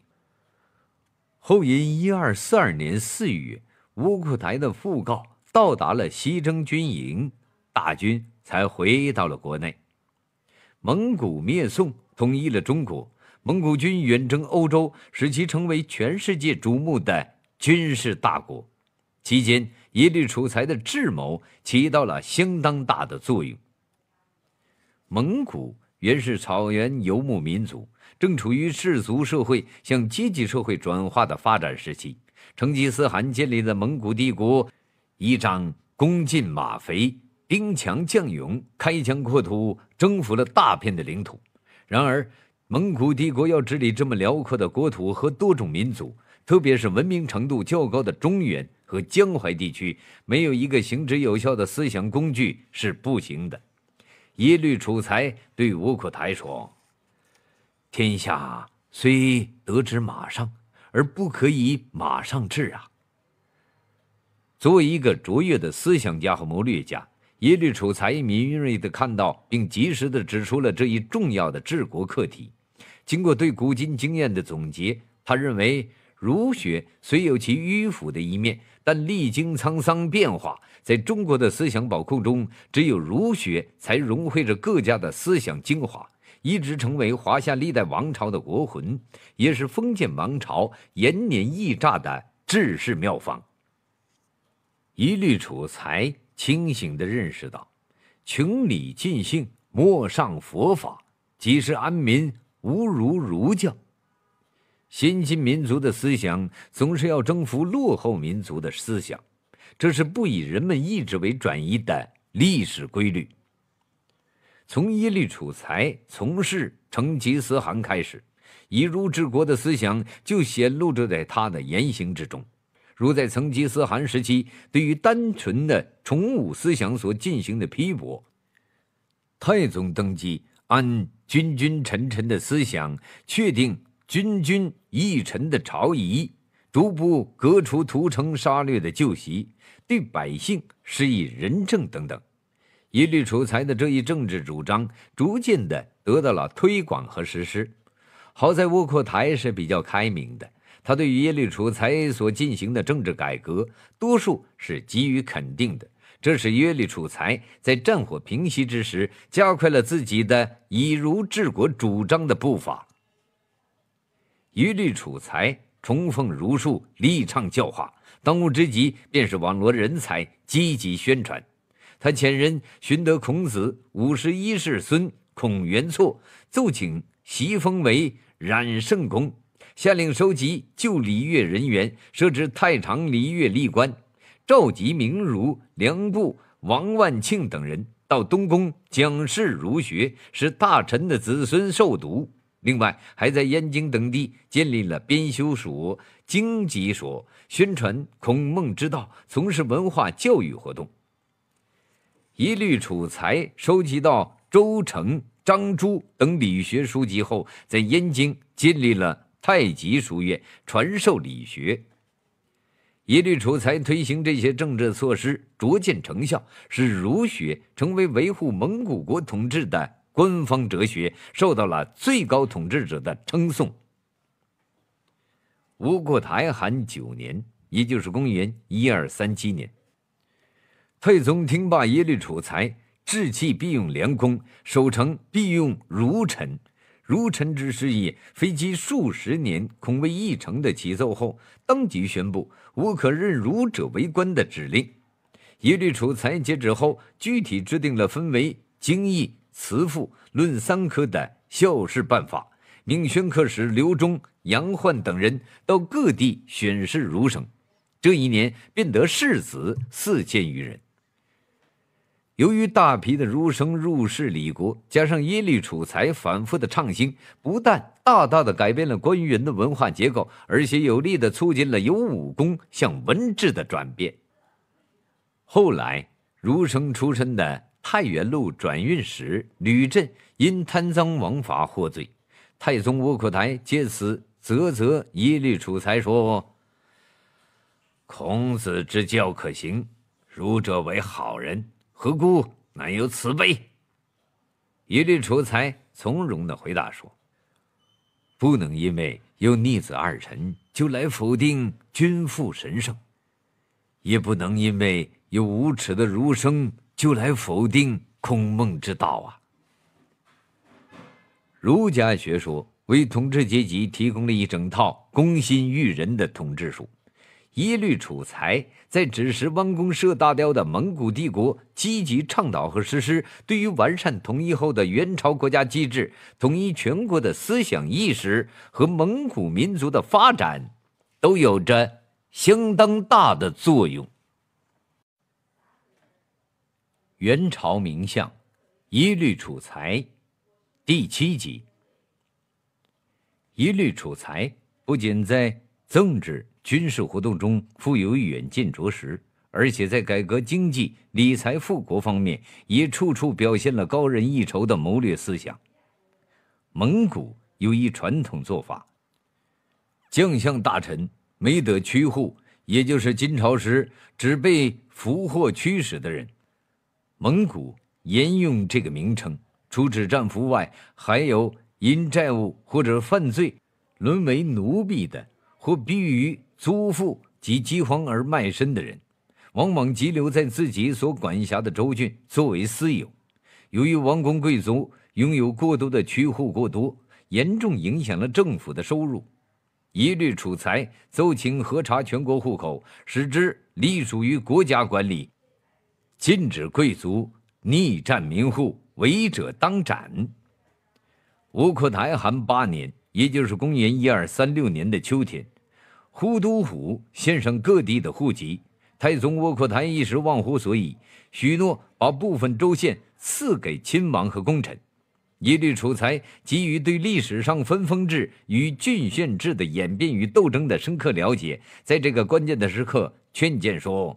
后因一二四二年四月，窝库台的讣告到达了西征军营，大军才回到了国内。蒙古灭宋，统一了中国。蒙古军远征欧洲，使其成为全世界瞩目的军事大国。期间，耶律楚材的智谋起到了相当大的作用。蒙古原是草原游牧民族，正处于氏族社会向阶级社会转化的发展时期。成吉思汗建立的蒙古帝国，依仗弓箭马肥、兵强将勇，开疆扩土，征服了大片的领土。然而，蒙古帝国要治理这么辽阔的国土和多种民族，特别是文明程度较高的中原和江淮地区，没有一个行之有效的思想工具是不行的。耶律楚材对窝阔台说：“天下虽得之马上，而不可以马上治啊。”作为一个卓越的思想家和谋略家。耶律楚材敏锐地看到，并及时地指出了这一重要的治国课题。经过对古今经验的总结，他认为儒学虽有其迂腐的一面，但历经沧桑变化，在中国的思想宝库中，只有儒学才融汇着各家的思想精华，一直成为华夏历代王朝的国魂，也是封建王朝延年益诈的治世妙方。耶律楚材。清醒地认识到，穷理尽性，莫上佛法；即是安民，无如儒教。先进民族的思想总是要征服落后民族的思想，这是不以人们意志为转移的历史规律。从耶律楚材从事成吉思汗开始，以儒治国的思想就显露着在他的言行之中。如在成吉思汗时期，对于单纯的崇武思想所进行的批驳；太宗登基，按“君君臣臣”的思想确定“君君一臣”的朝仪，逐步革除屠城杀掠的旧习，对百姓施以仁政等等，一律楚材的这一政治主张，逐渐的得到了推广和实施。好在窝阔台是比较开明的。他对于耶律楚材所进行的政治改革，多数是给予肯定的。这使耶律楚材在战火平息之时，加快了自己的以儒治国主张的步伐。耶律楚材崇奉儒术，力倡教化，当务之急便是网罗人才，积极宣传。他遣人寻得孔子五十一世孙孔元措，奏请袭封为冉圣公。下令收集旧礼乐人员，设置太常礼乐吏官，召集名儒梁布、王万庆等人到东宫讲事儒学，使大臣的子孙受读。另外，还在燕京等地建立了编修所、经籍所，宣传孔孟之道，从事文化教育活动。一律储才，收集到周成、张朱等理学书籍后，在燕京建立了。太极书院传授理学。耶律楚材推行这些政治措施，逐渐成效，使儒学成为维护蒙古国统治的官方哲学，受到了最高统治者的称颂。吴国台韩九年，也就是公元一二三七年，太宗听罢耶律楚材，志气必用良工，守城必用儒臣”。如臣之失也。飞机数十年恐未一成的启奏后，当即宣布“无可任儒者为官”的指令，一律楚裁解职后，具体制定了分为经义、慈赋、论三科的校试办法，命宣课使刘忠、杨焕等人到各地选试儒生。这一年，便得士子四千余人。由于大批的儒生入仕李国，加上耶律楚材反复的创兴，不但大大的改变了官员的文化结构，而且有力的促进了由武功向文治的转变。后来，儒生出身的太原路转运使吕震因贪赃枉法获罪，太宗窝阔台借此责责耶律楚材说：“孔子之教可行，儒者为好人。”何故难有慈悲？一律楚才从容的回答说：“不能因为有逆子二臣就来否定君父神圣，也不能因为有无耻的儒生就来否定孔孟之道啊！儒家学说为统治阶级提供了一整套攻心育人的统治术。”一律楚裁，在指示弯公射大雕的蒙古帝国积极倡导和实施，对于完善统一后的元朝国家机制、统一全国的思想意识和蒙古民族的发展，都有着相当大的作用。元朝名相一律楚裁，第七集。一律楚裁不仅在政治，军事活动中富有远见卓识，而且在改革经济、理财富国方面也处处表现了高人一筹的谋略思想。蒙古有一传统做法：将相大臣没得屈户，也就是金朝时只被俘获驱使的人，蒙古沿用这个名称，除指战俘外，还有因债务或者犯罪沦为奴婢的，或逼于。租户及饥荒而卖身的人，往往急留在自己所管辖的州郡作为私有。由于王公贵族拥有过多的区户过多，严重影响了政府的收入，一律处财奏请核查全国户口，使之隶属于国家管理，禁止贵族逆占民户，违者当斩。吴克台汗八年，也就是公元一二三六年的秋天。忽都虎先生各地的户籍，太宗窝阔台一时忘乎所以，许诺把部分州县赐给亲王和功臣，一律出财。基于对历史上分封制与郡县制的演变与斗争的深刻了解，在这个关键的时刻，劝谏说：“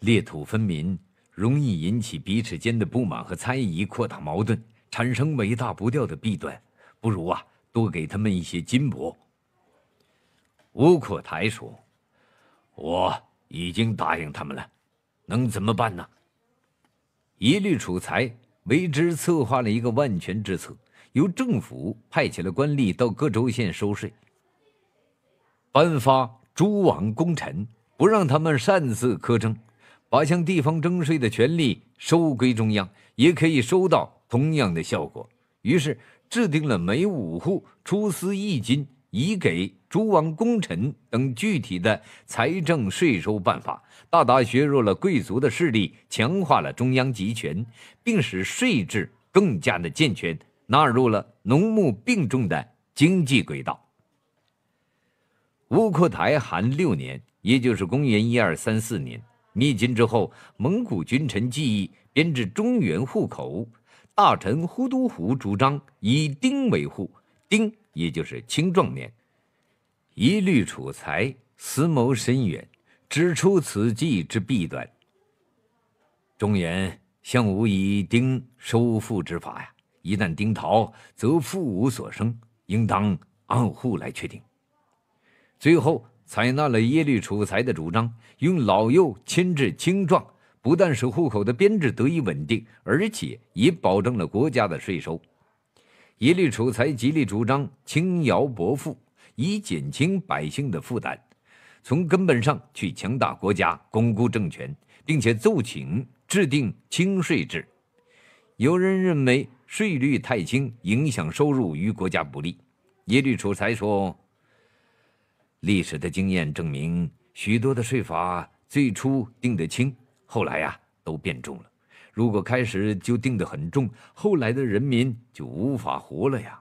列土分民，容易引起彼此间的不满和猜疑，扩大矛盾，产生尾大不掉的弊端。不如啊，多给他们一些金箔，吴可台说：“我已经答应他们了，能怎么办呢？”一律处才为之策划了一个万全之策，由政府派遣了官吏到各州县收税，颁发诸王功臣，不让他们擅自苛征，把向地方征税的权利收归中央，也可以收到同样的效果。于是制定了每五户出私一金。以给诸王功臣等具体的财政税收办法，大大削弱了贵族的势力，强化了中央集权，并使税制更加的健全，纳入了农牧并重的经济轨道。乌克台汗六年，也就是公元一二三四年，灭金之后，蒙古君臣记议编制中原户口，大臣忽都胡主张以丁为户丁。也就是青壮年，一律处裁，思谋深远，指出此计之弊端。忠言相无以丁收复之法呀，一旦丁逃，则父无所生，应当按户来确定。最后采纳了耶律楚材的主张，用老幼牵制青壮，不但使户口的编制得以稳定，而且也保证了国家的税收。耶律楚材极力主张轻徭薄赋，以减轻百姓的负担，从根本上去强大国家、巩固政权，并且奏请制定轻税制。有人认为税率太轻，影响收入，于国家不利。耶律楚材说：“历史的经验证明，许多的税法最初定得轻，后来呀，都变重了。”如果开始就定得很重，后来的人民就无法活了呀。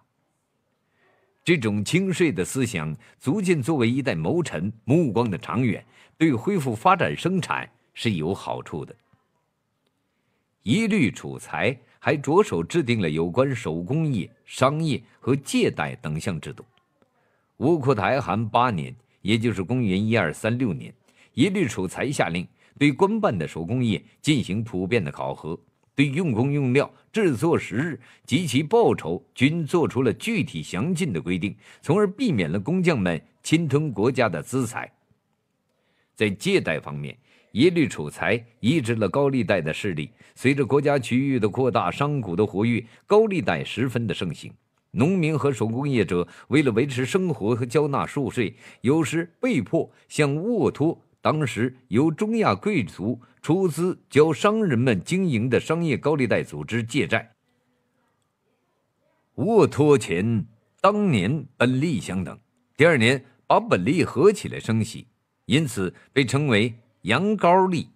这种轻税的思想，足见作为一代谋臣目光的长远，对恢复发展生产是有好处的。一律储财，还着手制定了有关手工业、商业和借贷等项制度。窝阔台汗八年，也就是公元一二三六年，一律储财下令。对官办的手工业进行普遍的考核，对用工、用料、制作时日及其报酬均做出了具体详尽的规定，从而避免了工匠们侵吞国家的资财。在借贷方面，耶律楚材抑制了高利贷的势力。随着国家区域的扩大，商贾的活跃，高利贷十分的盛行。农民和手工业者为了维持生活和交纳赋税，有时被迫向沃托。当时由中亚贵族出资，教商人们经营的商业高利贷组织借债。沃托钱当年本利相等，第二年把本利合起来生息，因此被称为“羊羔利”。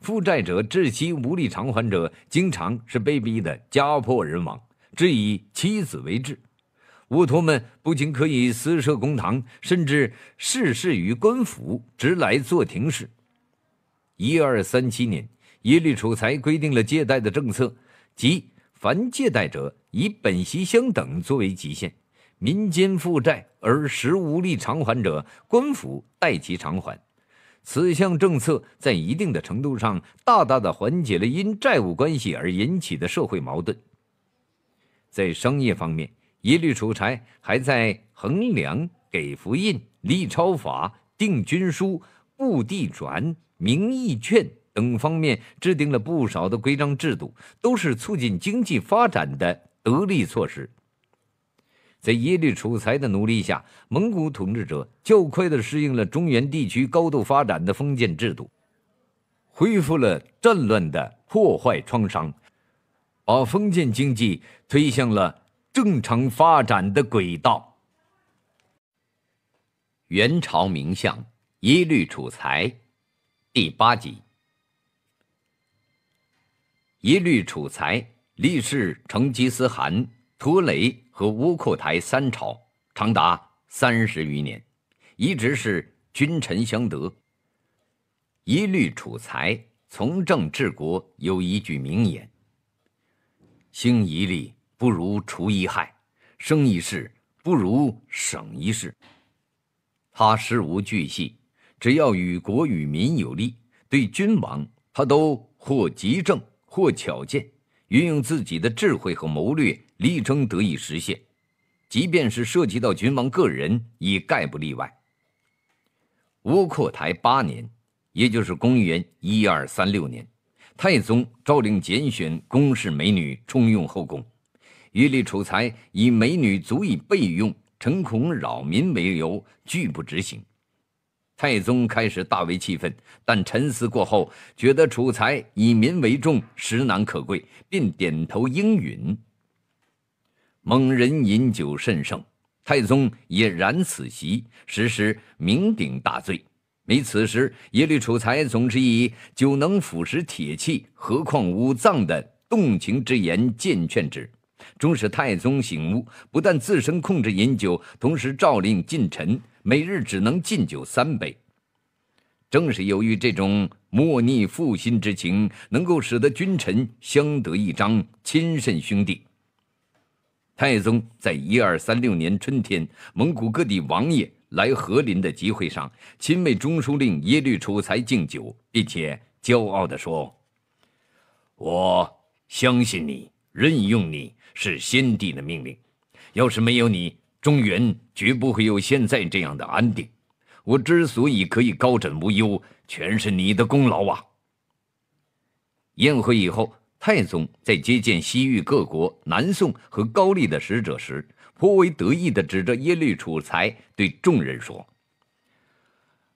负债者、至期无力偿还者，经常是被逼的家破人亡，至以妻子为质。乌托们不仅可以私设公堂，甚至事事于官府，直来做庭事。一二三七年，耶律楚材规定了借贷的政策，即凡借贷者以本息相等作为极限，民间负债而实无力偿还者，官府代其偿还。此项政策在一定的程度上，大大的缓解了因债务关系而引起的社会矛盾。在商业方面。耶律楚材还在衡量、给福印、立超法、定军书、布地转、名义券等方面制定了不少的规章制度，都是促进经济发展的得力措施。在耶律楚材的努力下，蒙古统治者较快的适应了中原地区高度发展的封建制度，恢复了战乱的破坏创伤，把封建经济推向了。正常发展的轨道。元朝名相一律楚材，第八集。一律楚材历世成吉思汗、图雷和窝阔台三朝，长达三十余年，一直是君臣相得。一律楚材从政治国有一句名言：“兴一利。”不如除一害，生一世；不如省一事。他事无巨细，只要与国与民有利，对君王他都或急政或巧谏，运用自己的智慧和谋略，力争得以实现。即便是涉及到君王个人，也概不例外。窝阔台八年，也就是公元一二三六年，太宗诏令拣选宫室美女充用后宫。耶律楚材以美女足以备用、诚恐扰民为由，拒不执行。太宗开始大为气愤，但沉思过后，觉得楚材以民为重，实难可贵，便点头应允。蒙人饮酒甚盛，太宗也染此习，时时酩酊大醉。每此时，耶律楚材总是以“酒能腐蚀铁器，何况五脏”的动情之言谏劝之。终使太宗醒悟，不但自身控制饮酒，同时诏令近臣每日只能进酒三杯。正是由于这种莫逆负心之情，能够使得君臣相得益彰，亲甚兄弟。太宗在一二三六年春天，蒙古各地王爷来和林的集会上，亲为中书令耶律楚材敬酒，并且骄傲地说：“我相信你，任用你。”是先帝的命令，要是没有你，中原绝不会有现在这样的安定。我之所以可以高枕无忧，全是你的功劳啊！宴会以后，太宗在接见西域各国、南宋和高丽的使者时，颇为得意的指着耶律楚材对众人说：“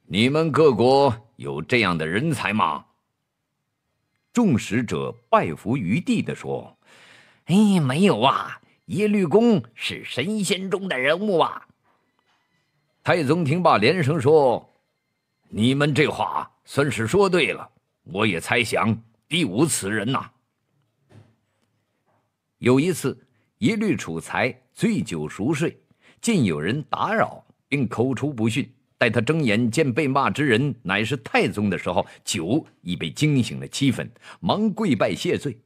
你们各国有这样的人才吗？”众使者拜服于地的说。哎，没有啊！耶律公是神仙中的人物啊。太宗听罢，连声说：“你们这话算是说对了。”我也猜想必无此人呐。有一次，耶律楚材醉酒熟睡，见有人打扰，并口出不逊。待他睁眼见被骂之人乃是太宗的时候，酒已被惊醒了七分，忙跪拜谢罪。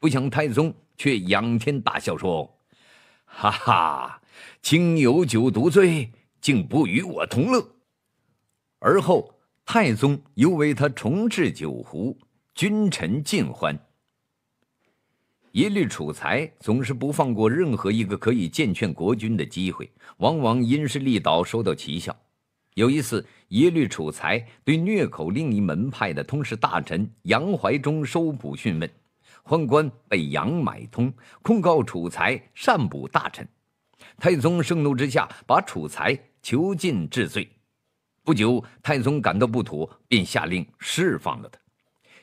不想太宗。却仰天大笑说：“哈哈，清有酒独醉，竟不与我同乐。”而后，太宗又为他重置酒壶，君臣尽欢。耶律楚材总是不放过任何一个可以健劝国君的机会，往往因势利导，收到奇效。有一次，耶律楚材对虐口另一门派的通事大臣杨怀忠收捕讯问。宦官被杨买通，控告楚才擅捕大臣。太宗盛怒之下，把楚才囚禁治罪。不久，太宗感到不妥，便下令释放了他。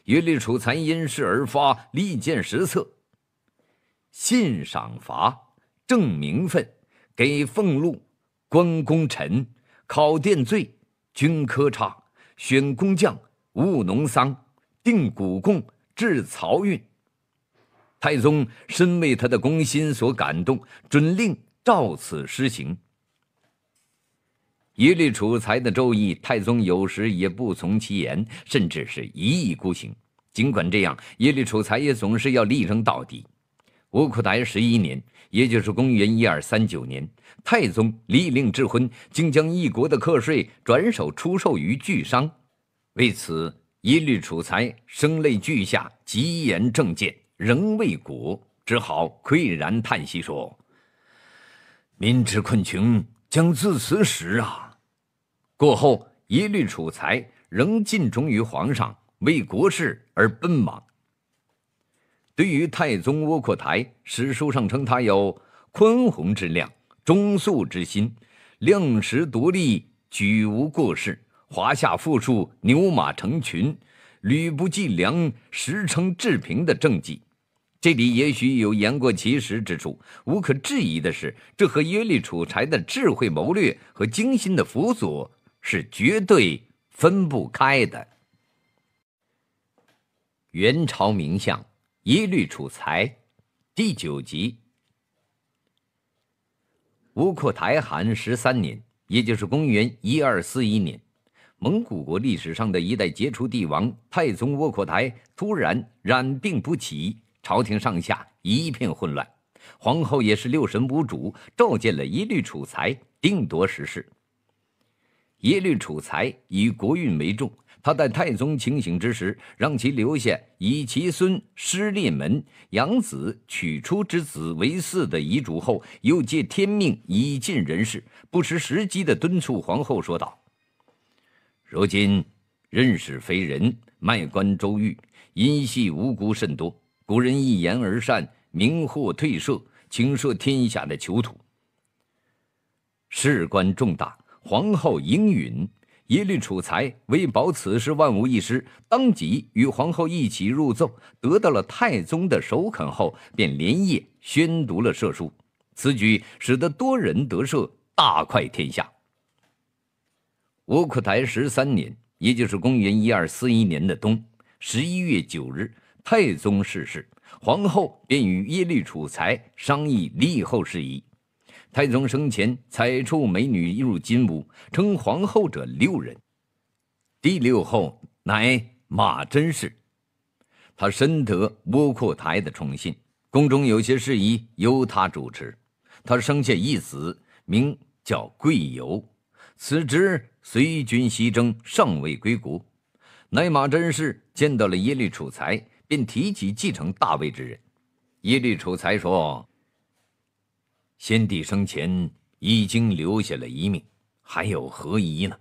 耶立楚材因事而发，立见实策：信赏罚，正名分，给俸禄，官功臣，考殿罪，均科差，选工匠，务农桑，定古贡，治漕运。太宗深为他的公心所感动，准令照此施行。耶律楚材的周易，太宗有时也不从其言，甚至是一意孤行。尽管这样，耶律楚材也总是要力争到底。窝阔台十一年，也就是公元一二三九年，太宗立令智婚，竟将一国的课税转手出售于巨商，为此，耶律楚材声泪俱下，急言政见。仍未果，只好喟然叹息说：“民之困穷，将自此始啊！过后一律储财，仍尽忠于皇上，为国事而奔忙。”对于太宗窝阔台，史书上称他有宽宏之量、忠肃之心，量时独立，举无过失。华夏富庶，牛马成群，吕不计粮，实称治平的政绩。这里也许有言过其实之处，无可置疑的是，这和耶律楚材的智慧谋略和精心的辅佐是绝对分不开的。元朝名相耶律楚材，第九集。窝阔台汗十三年，也就是公元一二四一年，蒙古国历史上的一代杰出帝王太宗窝阔台突然染病不起。朝廷上下一片混乱，皇后也是六神无主，召见了耶律楚材，定夺时事。耶律楚材以国运为重，他在太宗清醒之时，让其留下以其孙施烈门养子取出之子为嗣的遗嘱后，又借天命以尽人事，不失时机的敦促皇后说道：“如今任使非人，卖官周狱，因系无辜甚多。”古人一言而善，明货退社，请赦天下的囚徒。事关重大，皇后应允。耶律楚材为保此事万无一失，当即与皇后一起入奏，得到了太宗的首肯后，便连夜宣读了赦书。此举使得多人得赦，大快天下。窝阔台十三年，也就是公元一二四一年的冬，十一月九日。太宗逝世，皇后便与耶律楚材商议立后事宜。太宗生前采出美女入金屋，称皇后者六人，第六后乃马真氏。她深得窝阔台的宠信，宫中有些事宜由她主持。她生下一子，名叫贵由，此职随军西征，尚未归国。乃马真氏见到了耶律楚材。便提起继承大位之人，耶律楚材说：“先帝生前已经留下了遗命，还有何疑呢？”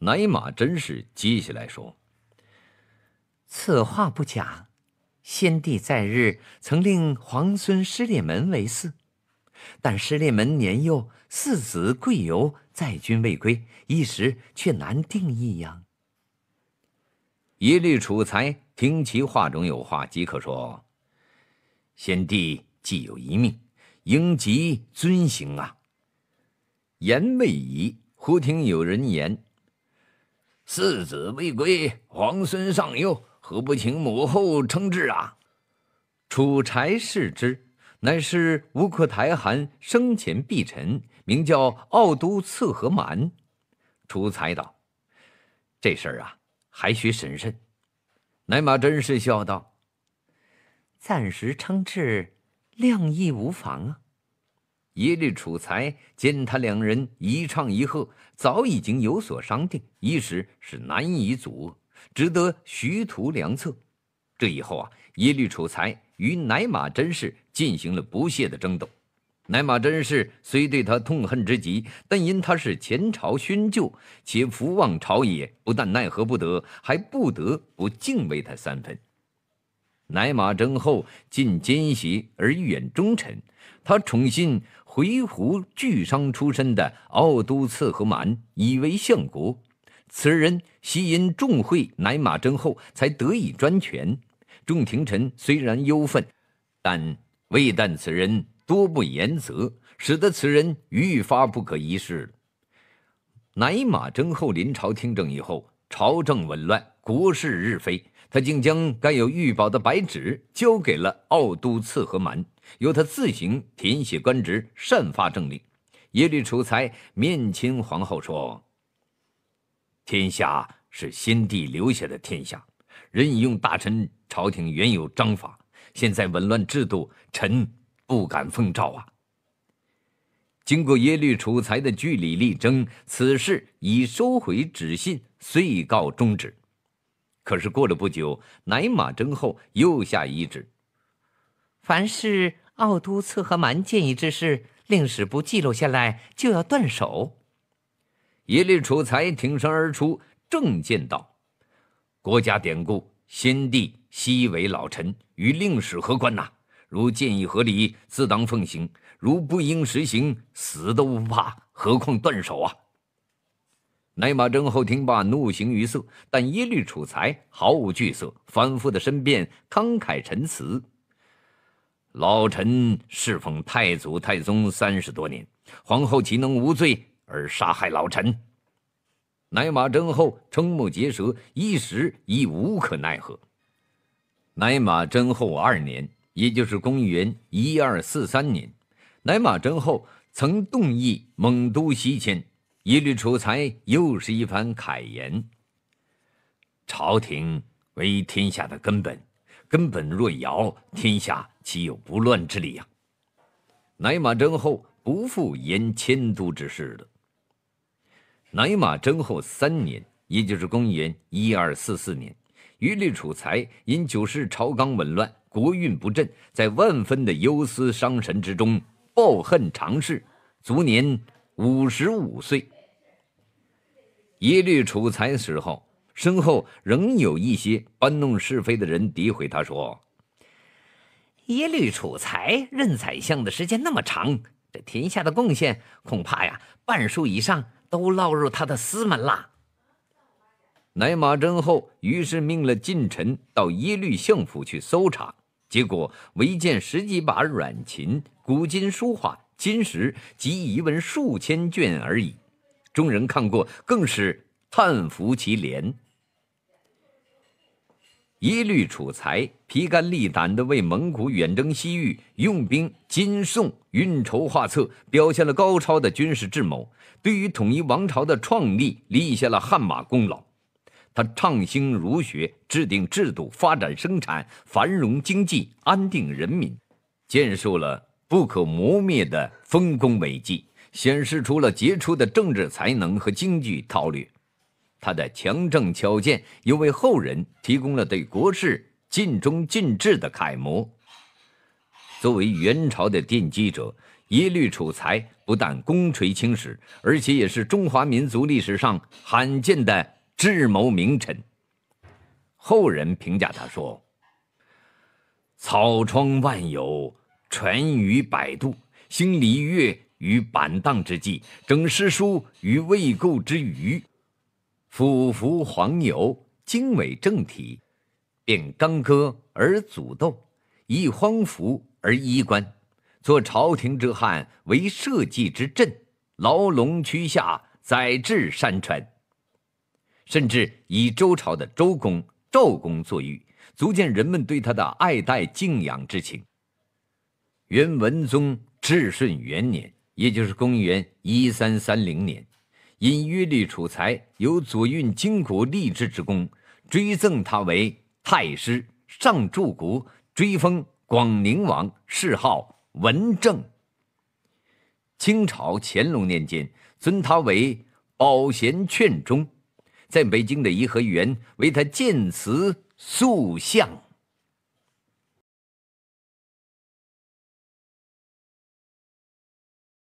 乃马真是接下来说：“此话不假，先帝在日曾令皇孙失烈门为嗣，但失烈门年幼，四子贵由在君未归，一时却难定义呀。”耶律楚材。听其话中有话，即可说：“先帝既有一命，应即遵行啊。”言未已，忽听有人言：“四子未归，皇孙尚幼，何不请母后称制啊？”楚柴视之，乃是吴克台汗生前避臣，名叫奥都刺合蛮。楚才道：“这事儿啊，还需审慎。”乃马真是笑道：“暂时称制，量亦无妨啊。”耶律楚材见他两人一唱一和，早已经有所商定，一时是难以阻遏，只得徐图良策。这以后啊，耶律楚材与乃马真氏进行了不懈的争斗。乃马真氏虽对他痛恨之极，但因他是前朝勋旧且福旺朝野，不但奈何不得，还不得不敬畏他三分。乃马真后尽奸邪而远忠臣，他宠信回鹘巨商出身的奥都刺和蛮，以为相国。此人悉因重会乃马真后，才得以专权。众廷臣虽然忧愤，但未但此人。多不严责，使得此人愈发不可一世了。乃马征后临朝听政以后，朝政紊乱，国事日非，他竟将该有御宝的白纸交给了奥都刺和蛮，由他自行填写官职，擅发政令。耶律楚材面亲皇后说：“天下是先帝留下的天下，任用大臣，朝廷原有章法，现在紊乱制度，臣。”不敢奉诏啊！经过耶律楚材的据理力争，此事已收回旨信，遂告终止。可是过了不久，乃马真后又下遗旨：凡是奥都策和蛮建议之事，令史不记录下来就要断手。耶律楚材挺身而出，正见道：“国家典故，先帝昔为老臣，与令史何关呐？”如建议合理，自当奉行；如不应实行，死都不怕，何况断手啊？乃马真后听罢，怒形于色，但一律处财，毫无惧色，反复的申辩，慷慨陈词。老臣侍奉太祖、太宗三十多年，皇后岂能无罪而杀害老臣？乃马真后瞠目结舌，一时已无可奈何。乃马真后二年。也就是公元一二四三年，乃马真后曾动议蒙都西迁，一律楚材又是一番慨言：“朝廷为天下的根本，根本若摇，天下岂有不乱之理呀？”乃马真后不复言迁都之事了。乃马真后三年，也就是公元一二四四年。耶律楚材因九世朝纲紊乱，国运不振，在万分的忧思伤神之中，抱恨长逝，卒年五十五岁。耶律楚材死后，身后仍有一些搬弄是非的人诋毁他说：“耶律楚材任宰相的时间那么长，这天下的贡献，恐怕呀半数以上都落入他的私门啦。”乃马真后，于是命了近臣到耶律相府去搜查，结果唯见十几把软琴、古今书画、金石及遗文数千卷而已。众人看过，更是叹服其廉。耶律楚材披肝沥胆地为蒙古远征西域、用兵金宋、运筹画策，表现了高超的军事智谋，对于统一王朝的创立，立下了汗马功劳。他畅兴儒学，制定制度，发展生产，繁荣经济，安定人民，建树了不可磨灭的丰功伟绩，显示出了杰出的政治才能和经济韬略。他的强政巧建，又为后人提供了对国事尽忠尽智的楷模。作为元朝的奠基者，耶律楚材不但功垂青史，而且也是中华民族历史上罕见的。智谋名臣，后人评价他说：“草窗万有传于百度，兴礼乐于板荡之际，整诗书于未构之余，俯伏黄牛，经纬正体，变干戈而阻豆，以荒服而衣冠，作朝廷之汉，为社稷之镇，牢笼区下，载至山川。”甚至以周朝的周公、赵公作喻，足见人们对他的爱戴敬仰之情。元文宗至顺元年，也就是公元一三三零年，因约律楚才，有左运经国立治之功，追赠他为太师、上柱国，追封广宁王，谥号文正。清朝乾隆年间，尊他为保贤劝忠。在北京的颐和园，为他建祠塑像。